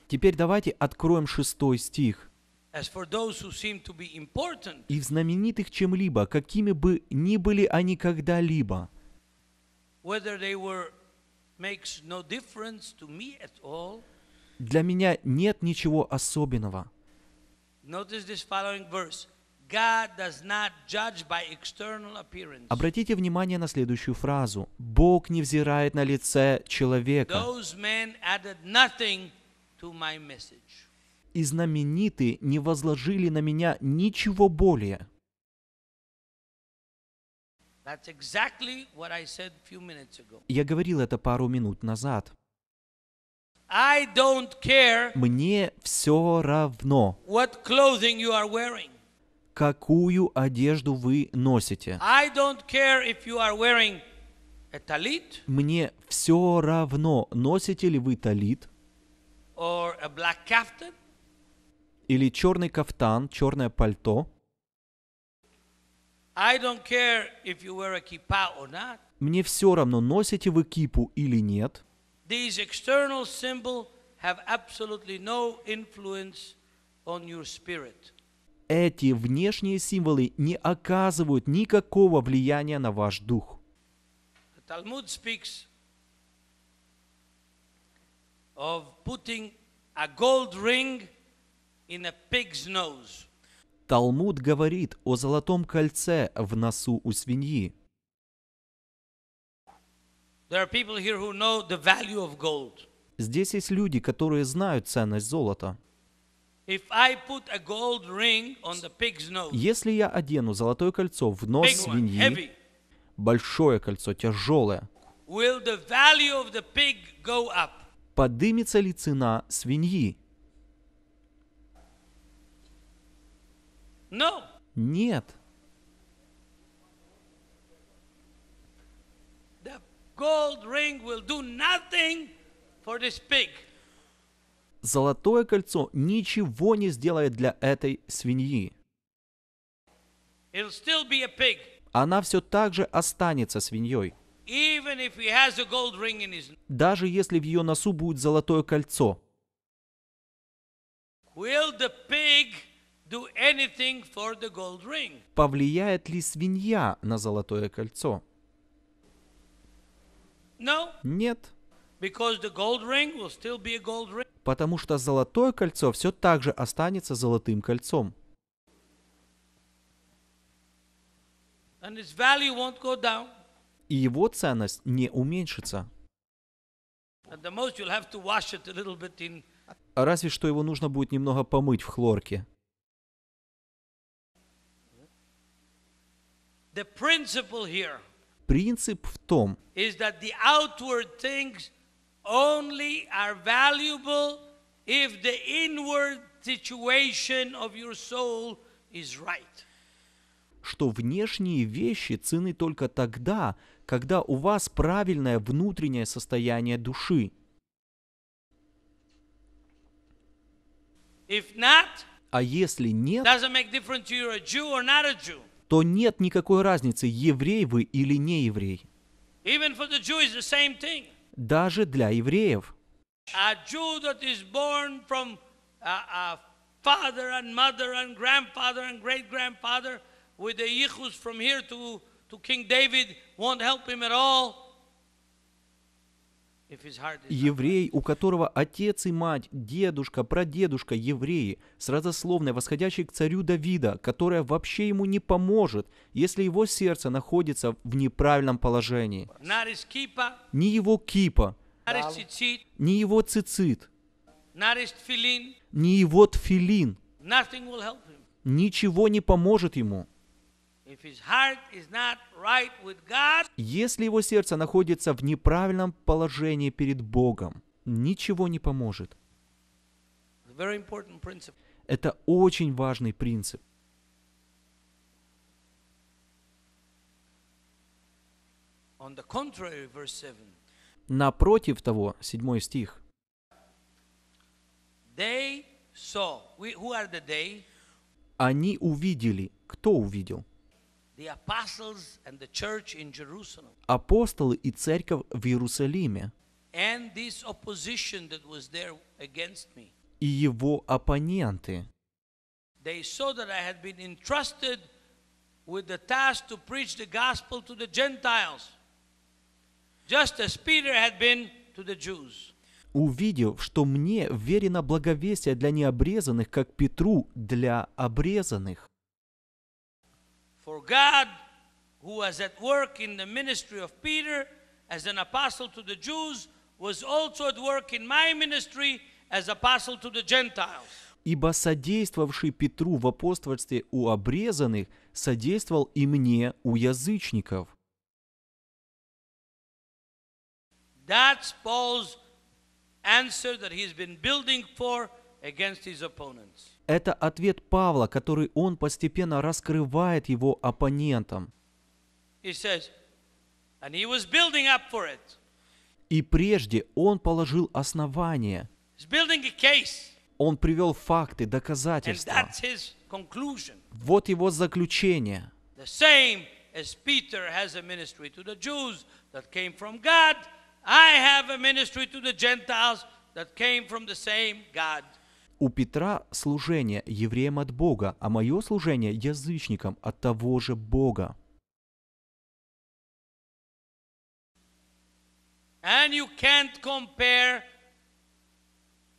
Теперь давайте откроем шестой стих. И в знаменитых чем-либо, какими бы ни были они когда-либо, для меня нет ничего особенного. Обратите внимание на следующую фразу. Бог не взирает на лице человека. И знаменитые не возложили на меня ничего более. Я говорил это пару минут назад. Мне все равно, какую одежду вы носите. Мне все равно, носите ли вы талит или черный кафтан, черное пальто – мне все равно, носите вы кипу или нет. Эти внешние символы не оказывают никакого влияния на ваш дух. Талмуд speaks of putting a gold ring in a pig's nose. Талмуд говорит о золотом кольце в носу у свиньи. Здесь есть люди, которые знают ценность золота. Если я одену золотое кольцо в нос свиньи, большое кольцо, тяжелое, подымется ли цена свиньи? Нет. Золотое кольцо ничего не сделает для этой свиньи. Она все так же останется свиньей. Даже если в ее носу будет золотое кольцо. Will the pig Повлияет ли свинья на золотое кольцо? Нет. Потому что золотое кольцо все так же останется золотым кольцом. И его ценность не уменьшится. Разве что его нужно будет немного помыть в хлорке. Принцип в том, что внешние вещи ценны только тогда, когда у вас правильное внутреннее состояние души. а если нет, doesn't make difference you're a Jew or not a Jew то нет никакой разницы, еврей вы или не еврей. Даже для евреев. Uh, with a from here to, to King David won't help him at all еврей, у которого отец и мать, дедушка, прадедушка евреи, с родословной, восходящей к царю Давида, которая вообще ему не поможет, если его сердце находится в неправильном положении. Не его кипа, не его цицит, не его тфилин, ничего не поможет ему. Если его сердце находится в неправильном положении перед Богом, ничего не поможет. Это очень важный принцип. Напротив того, седьмой стих. Они увидели. Кто увидел? апостолы и церковь в Иерусалиме. И его оппоненты. Увидев, что мне верено благовестие для необрезанных, как Петру для обрезанных. For God, who was at work in the ministry of Peter as an apostle to the Jews, was also at work in my ministry as apostle to the Gentiles. Ибо содействовавший Петру в апостольстве у обрезанных, содействовал и мне у язычников. That's Paul's answer that he's been building for against his opponents. Это ответ Павла, который он постепенно раскрывает его оппонентам. И прежде он положил основание. Он привел факты, доказательства. Вот его заключение. I have a ministry to the Gentiles that came from the same God у Петра служение евреям от Бога, а мое служение язычникам от того же Бога. And you can't compare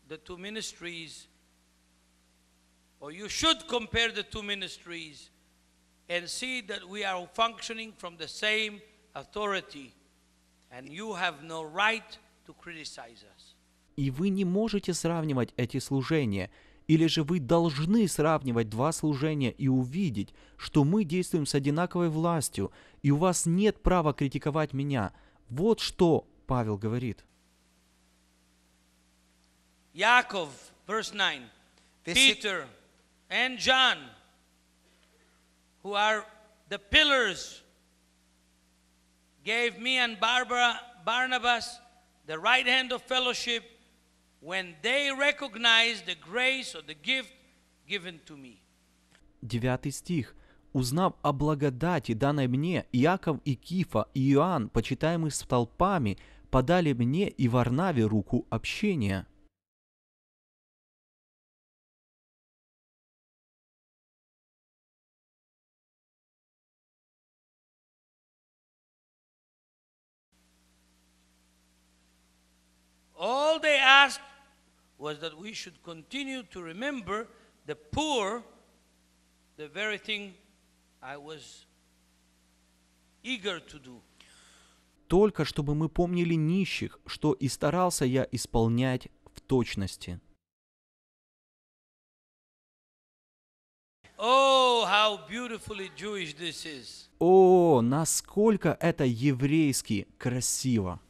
the two ministries, or you should compare the two ministries and see that we are functioning from the same authority, and you have no right to criticize us и вы не можете сравнивать эти служения. Или же вы должны сравнивать два служения и увидеть, что мы действуем с одинаковой властью, и у вас нет права критиковать меня. Вот что Павел говорит. Яков, verse 9, Peter and John, who are the pillars, gave me and Barbara, Barnabas the right hand of fellowship Девятый стих. Узнав о благодати, данной мне, Иаков и Кифа, и Иоанн, почитаемые с толпами, подали мне и Варнаве руку общения. All they asked was that we should continue to remember the poor, the very thing I was eager to do. Только чтобы мы помнили нищих, что и старался я исполнять в точности. Oh, О, насколько это еврейски красиво!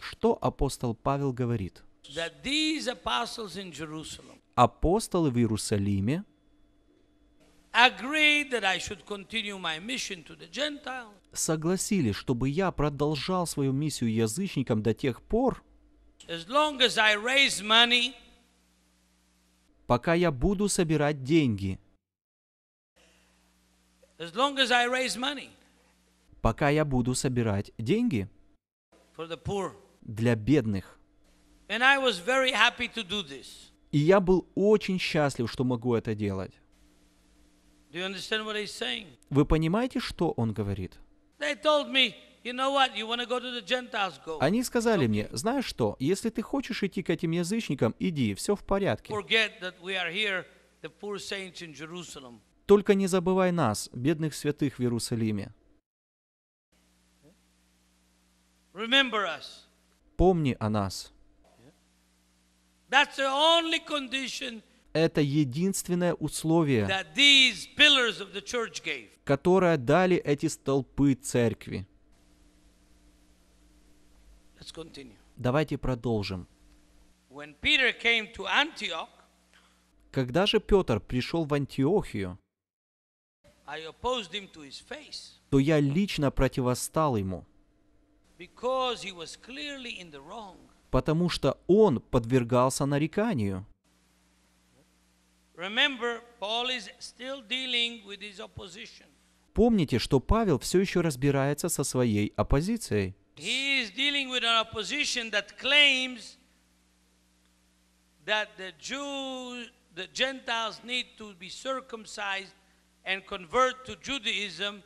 Что апостол Павел говорит? Апостолы в Иерусалиме согласились, чтобы я продолжал свою миссию язычникам до тех пор, пока я буду собирать деньги. Пока я буду собирать деньги для бедных. И я был очень счастлив, что могу это делать. Вы понимаете, что он говорит? Они сказали мне, знаешь что, если ты хочешь идти к этим язычникам, иди, все в порядке. Только не забывай нас, бедных святых в Иерусалиме. Помни о нас. Это единственное условие, которое дали эти столпы церкви. Давайте продолжим. Когда же Петр пришел в Антиохию, то я лично противостал ему потому что он подвергался нареканию. Помните, что Павел все еще разбирается со своей оппозицией. That the Jews, the Gentiles need to be circumcised and convert to Judaism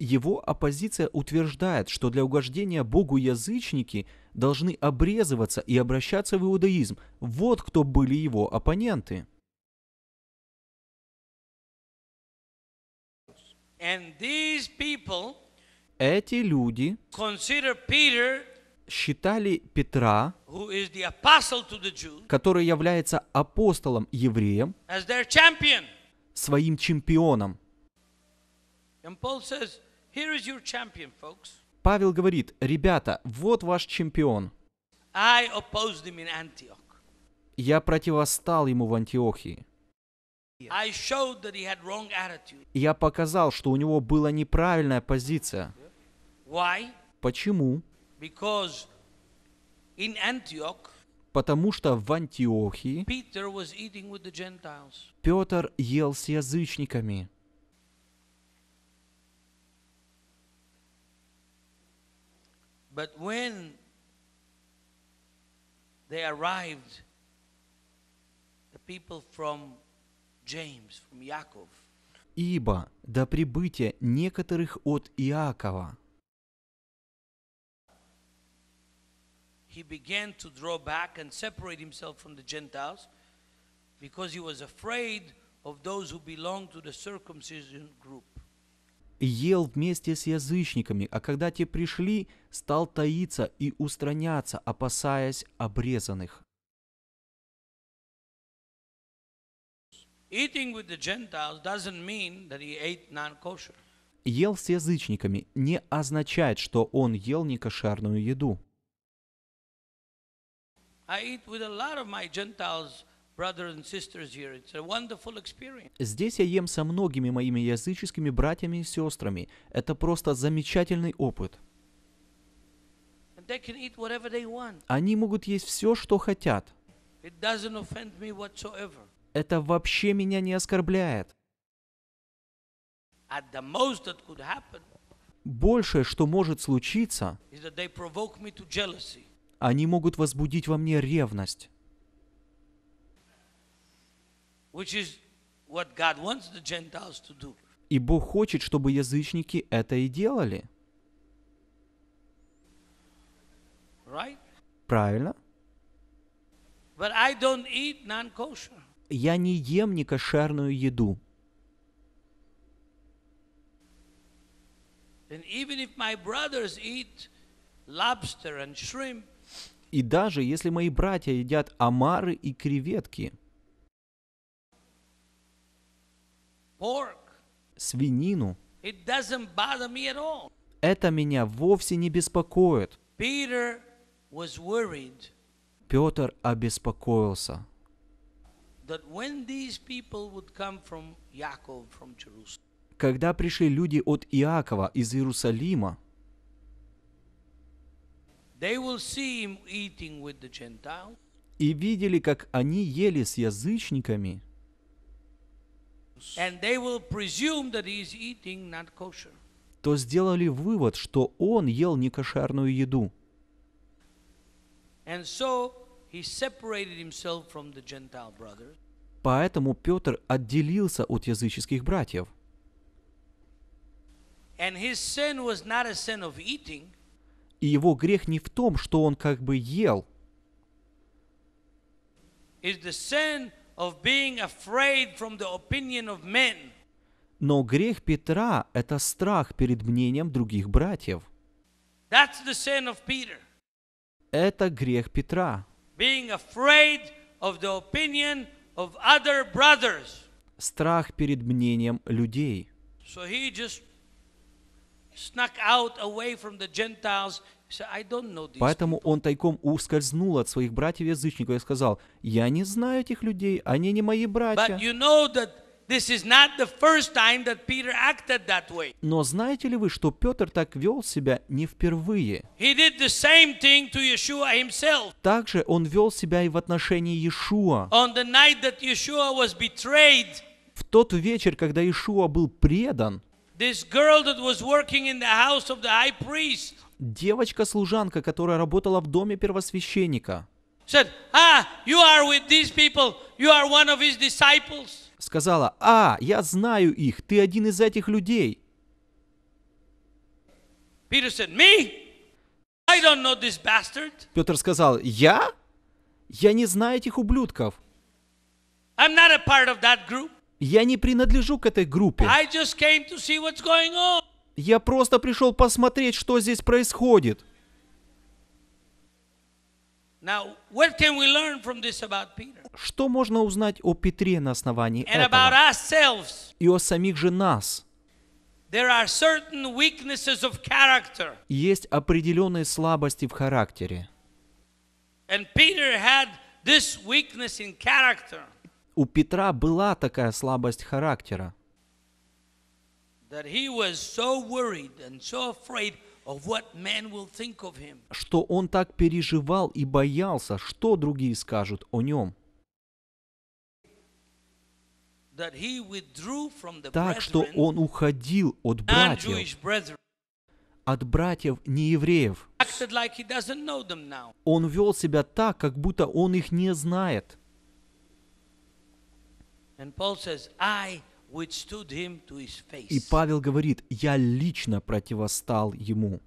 его оппозиция утверждает, что для угождения Богу язычники должны обрезываться и обращаться в иудаизм. Вот кто были его оппоненты. Эти люди считали Петра, который является апостолом евреям, своим чемпионом. Павел говорит, ребята, вот ваш чемпион. Я противостал ему в Антиохии. Я показал, что у него была неправильная позиция. Почему? потому что в Антиохии Петр ел с язычниками. But when they arrived, the people from James, from Ибо до прибытия некоторых от Иакова, he began to draw back and separate himself from the Gentiles because he was afraid of those who belonged to the circumcision group. И ел вместе с язычниками, а когда те пришли, стал таиться и устраняться, опасаясь обрезанных. Eating with the Gentiles doesn't mean that he ate non-kosher. Ел с язычниками не означает, что он ел некошерную еду. Здесь я ем со многими моими языческими братьями и сестрами. Это просто замечательный опыт. Они могут есть все, что хотят. Это вообще меня не оскорбляет. Большее, что может случиться, они могут возбудить во мне ревность. И Бог хочет, чтобы язычники это и делали. Right? Правильно? But I don't eat non-kosher. Я не ем некошерную еду. And even if my brothers eat lobster and shrimp, и даже если мои братья едят омары и креветки, свинину, это меня вовсе не беспокоит. Петр обеспокоился, когда пришли люди от Иакова из Иерусалима, They will see him eating with the Gentiles. И видели, как они ели с язычниками. And they will presume that he is eating not kosher. То сделали вывод, что он ел некошерную еду. And so he separated himself from the Gentile brothers. Поэтому Петр отделился от языческих братьев. And his sin was not a sin of eating. И его грех не в том, что он как бы ел. Но грех Петра – это страх перед мнением других братьев. Это грех Петра. Страх перед мнением людей. So he just snuck out away from the Gentiles Поэтому он тайком ускользнул от своих братьев-язычников и сказал, «Я не знаю этих людей, они не мои братья». Но знаете ли вы, что Петр так вел себя не впервые? Также он вел себя и в отношении Иешуа. В тот вечер, когда Иешуа был предан, This girl that was working in the house of the high priest. Девочка-служанка, которая работала в доме первосвященника. Said, ah, you are with these people. You are one of his disciples. Сказала, а, я знаю их. Ты один из этих людей. Peter said, me? I don't know this bastard. Петр сказал, я? Я не знаю этих ублюдков. I'm not a part of that group. Я не принадлежу к этой группе. Я просто пришел посмотреть, что здесь происходит. Что можно узнать о Петре на основании этого? И о самих же нас. Есть определенные слабости в характере. And Peter had this weakness in character у Петра была такая слабость характера, что он так переживал и боялся, что другие скажут о нем. Так что он уходил от братьев, от братьев неевреев. Он вел себя так, как будто он их не знает. И Павел говорит, я лично противостал ему.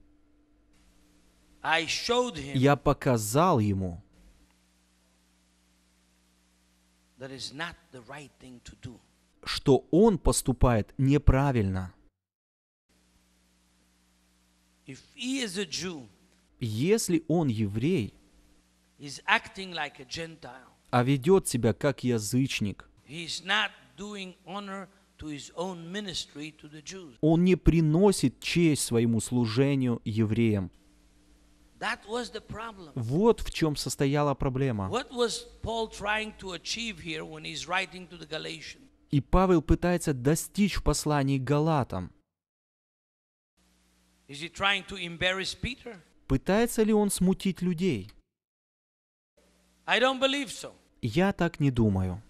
Я показал ему, что он поступает неправильно. Если он еврей, а ведет себя как язычник, он не приносит честь своему служению евреям. Вот в чем состояла проблема. И Павел пытается достичь в послании к Галатам. Пытается ли он смутить людей? Я так не думаю.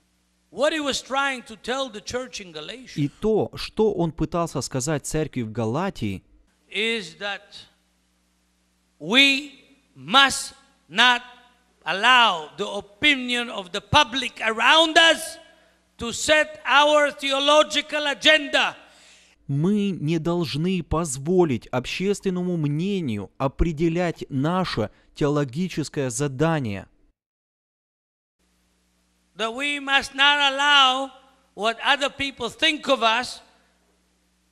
И то, что он пытался сказать церкви в Галатии, is that we must not allow the opinion of the public around us to set our theological agenda. Мы не должны позволить общественному мнению определять наше теологическое задание – that we must not allow what other people think of us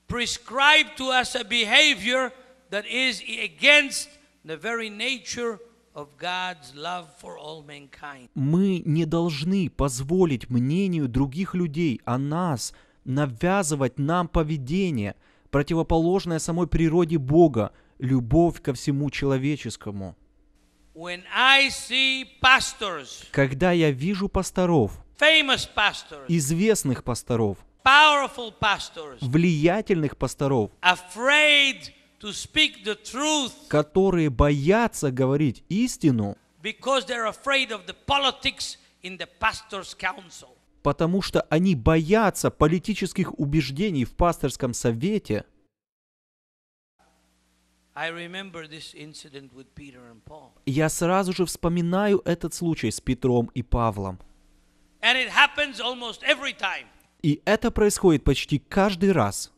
prescribe to us a behavior that is against the very nature of God's love for all mankind. Мы не должны позволить мнению других людей о нас навязывать нам поведение, противоположное самой природе Бога, любовь ко всему человеческому. Когда я вижу пасторов, известных пасторов, влиятельных пасторов, которые боятся говорить истину, потому что они боятся политических убеждений в пасторском совете, я сразу же вспоминаю этот случай с Петром и Павлом. И это происходит почти каждый раз.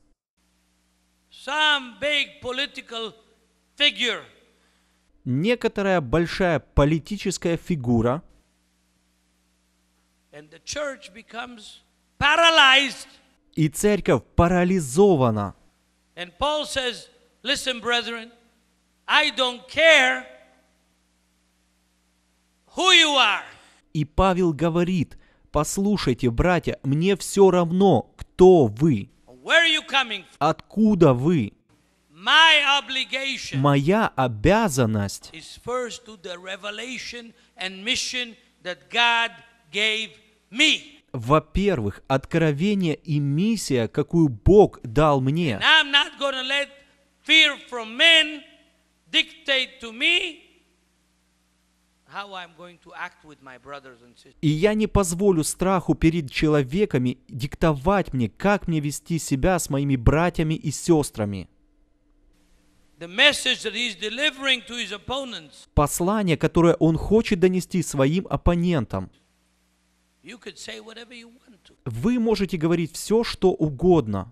Некоторая большая политическая фигура и церковь парализована. И Павел говорит. Listen, brethren, I don't care who you are. И Павел говорит, послушайте, братья, мне все равно, кто вы, Where are you coming from? откуда вы. My obligation. Моя обязанность во-первых, откровение и миссия, какую Бог дал мне fear from men dictate to me И я не позволю страху перед человеками диктовать мне, как мне вести себя с моими братьями и сестрами. Послание, которое он хочет донести своим оппонентам. Вы можете говорить все, что угодно.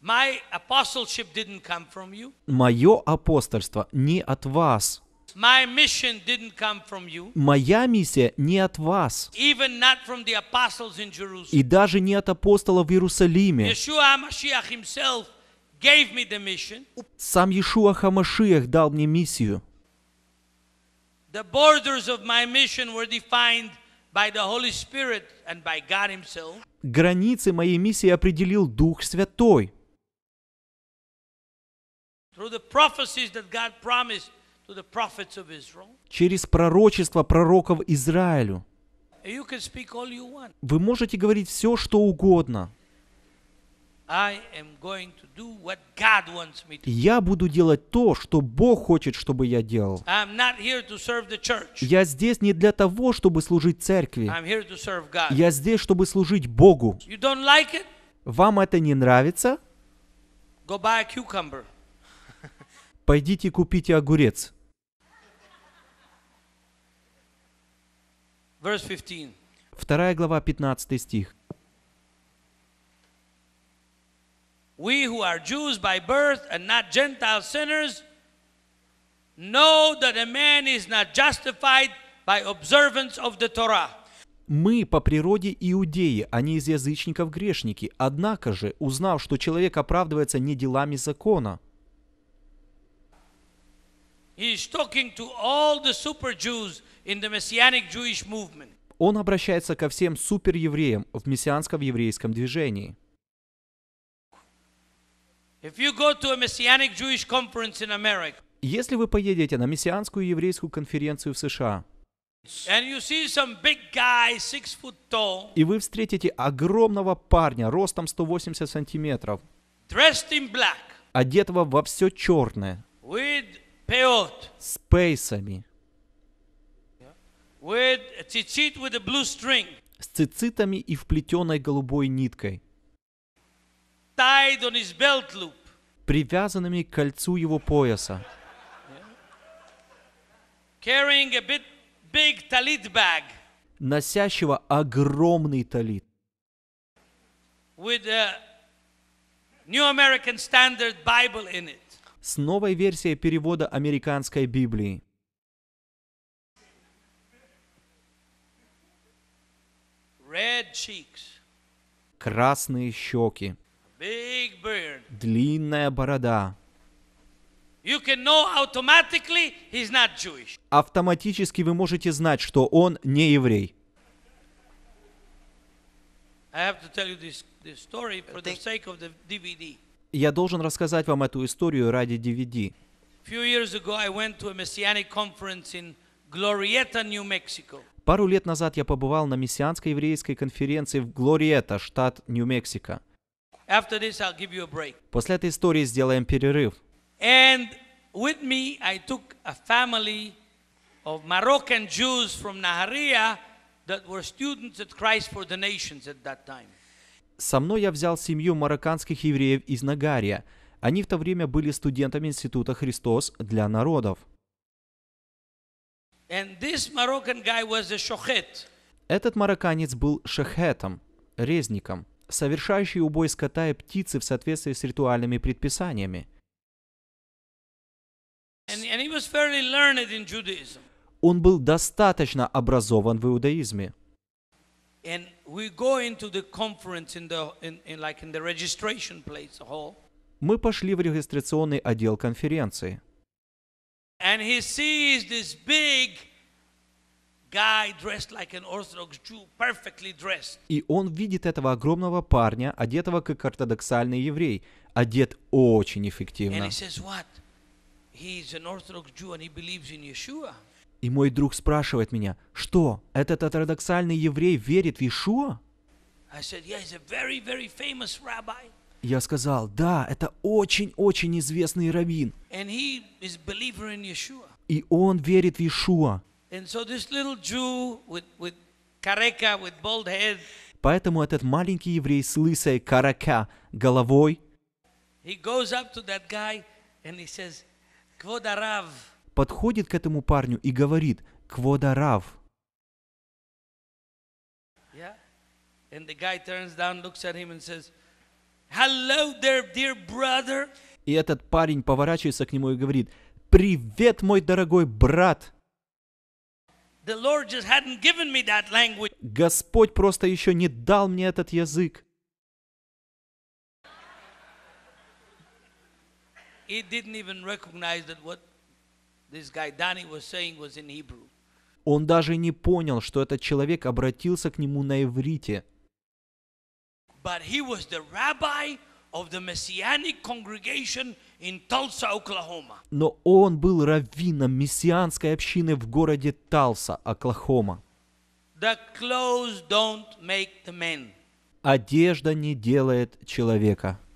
My apostleship didn't come from you. Мое апостольство не от вас. My mission didn't come from you. Моя миссия не от вас. Even not from the apostles in Jerusalem. И даже не от апостола в Иерусалиме. Сам Иешуа Хамашиях дал мне миссию. The borders of my mission were defined by the Holy Spirit and by God Himself. Границы моей миссии определил Дух Святой через пророчество пророков Израилю. Вы можете говорить все, что угодно. Я буду делать то, что Бог хочет, чтобы я делал. Я здесь не для того, чтобы служить церкви. Я здесь, чтобы служить Богу. Вам это не нравится? пойдите купите огурец. Вторая глава, 15 стих. We who are Jews by birth and not Gentile sinners know that a man is not justified by observance of the Torah. Мы по природе иудеи, а не из язычников грешники. Однако же, узнав, что человек оправдывается не делами закона, он обращается ко всем суперевреям в мессианском еврейском движении. если вы поедете на мессианскую еврейскую конференцию в США, и вы встретите огромного парня ростом 180 сантиметров, одетого во все черное, с пейсами, с цицитами и вплетенной голубой ниткой, привязанными к кольцу его пояса, носящего огромный талит, with a New American Standard Bible in it с новой версией перевода американской Библии. Красные щеки. Длинная борода. Автоматически вы можете знать, что он не еврей. I have to tell you this, this story for the sake of the DVD. Я должен рассказать вам эту историю ради DVD. Пару лет назад я побывал на мессианской еврейской конференции в Глориета, штат Нью-Мексико. После этой истории сделаем перерыв. And with me I took a family of Moroccan Jews from Naharia that were students at Christ for the Nations at that time. Со мной я взял семью марокканских евреев из Нагария. Они в то время были студентами Института Христос для народов. Этот марокканец был шахетом, резником, совершающий убой скота и птицы в соответствии с ритуальными предписаниями. Он был достаточно образован в иудаизме. And We go into the conference in the in, in like in the registration place hall. Мы пошли в регистрационный отдел конференции. And he sees this big guy dressed like an Orthodox Jew, perfectly dressed. И он видит этого огромного парня, одетого как ортодоксальный еврей, одет очень эффективно. And he says what? He's an Orthodox Jew and he believes in Yeshua. И мой друг спрашивает меня, что, этот ортодоксальный еврей верит в Иешуа? Я сказал, да, это очень-очень известный раввин. И он верит в Иешуа. Поэтому этот маленький еврей с лысой карака головой, подходит к этому парню и говорит «Квода Рав». И этот парень поворачивается к нему и говорит «Привет, мой дорогой брат!» Господь просто еще не дал мне этот язык. He didn't even recognize that what он даже не понял, что этот человек обратился к нему на иврите. Но он был раввином мессианской общины в городе Талса, Оклахома. Одежда не делает человека.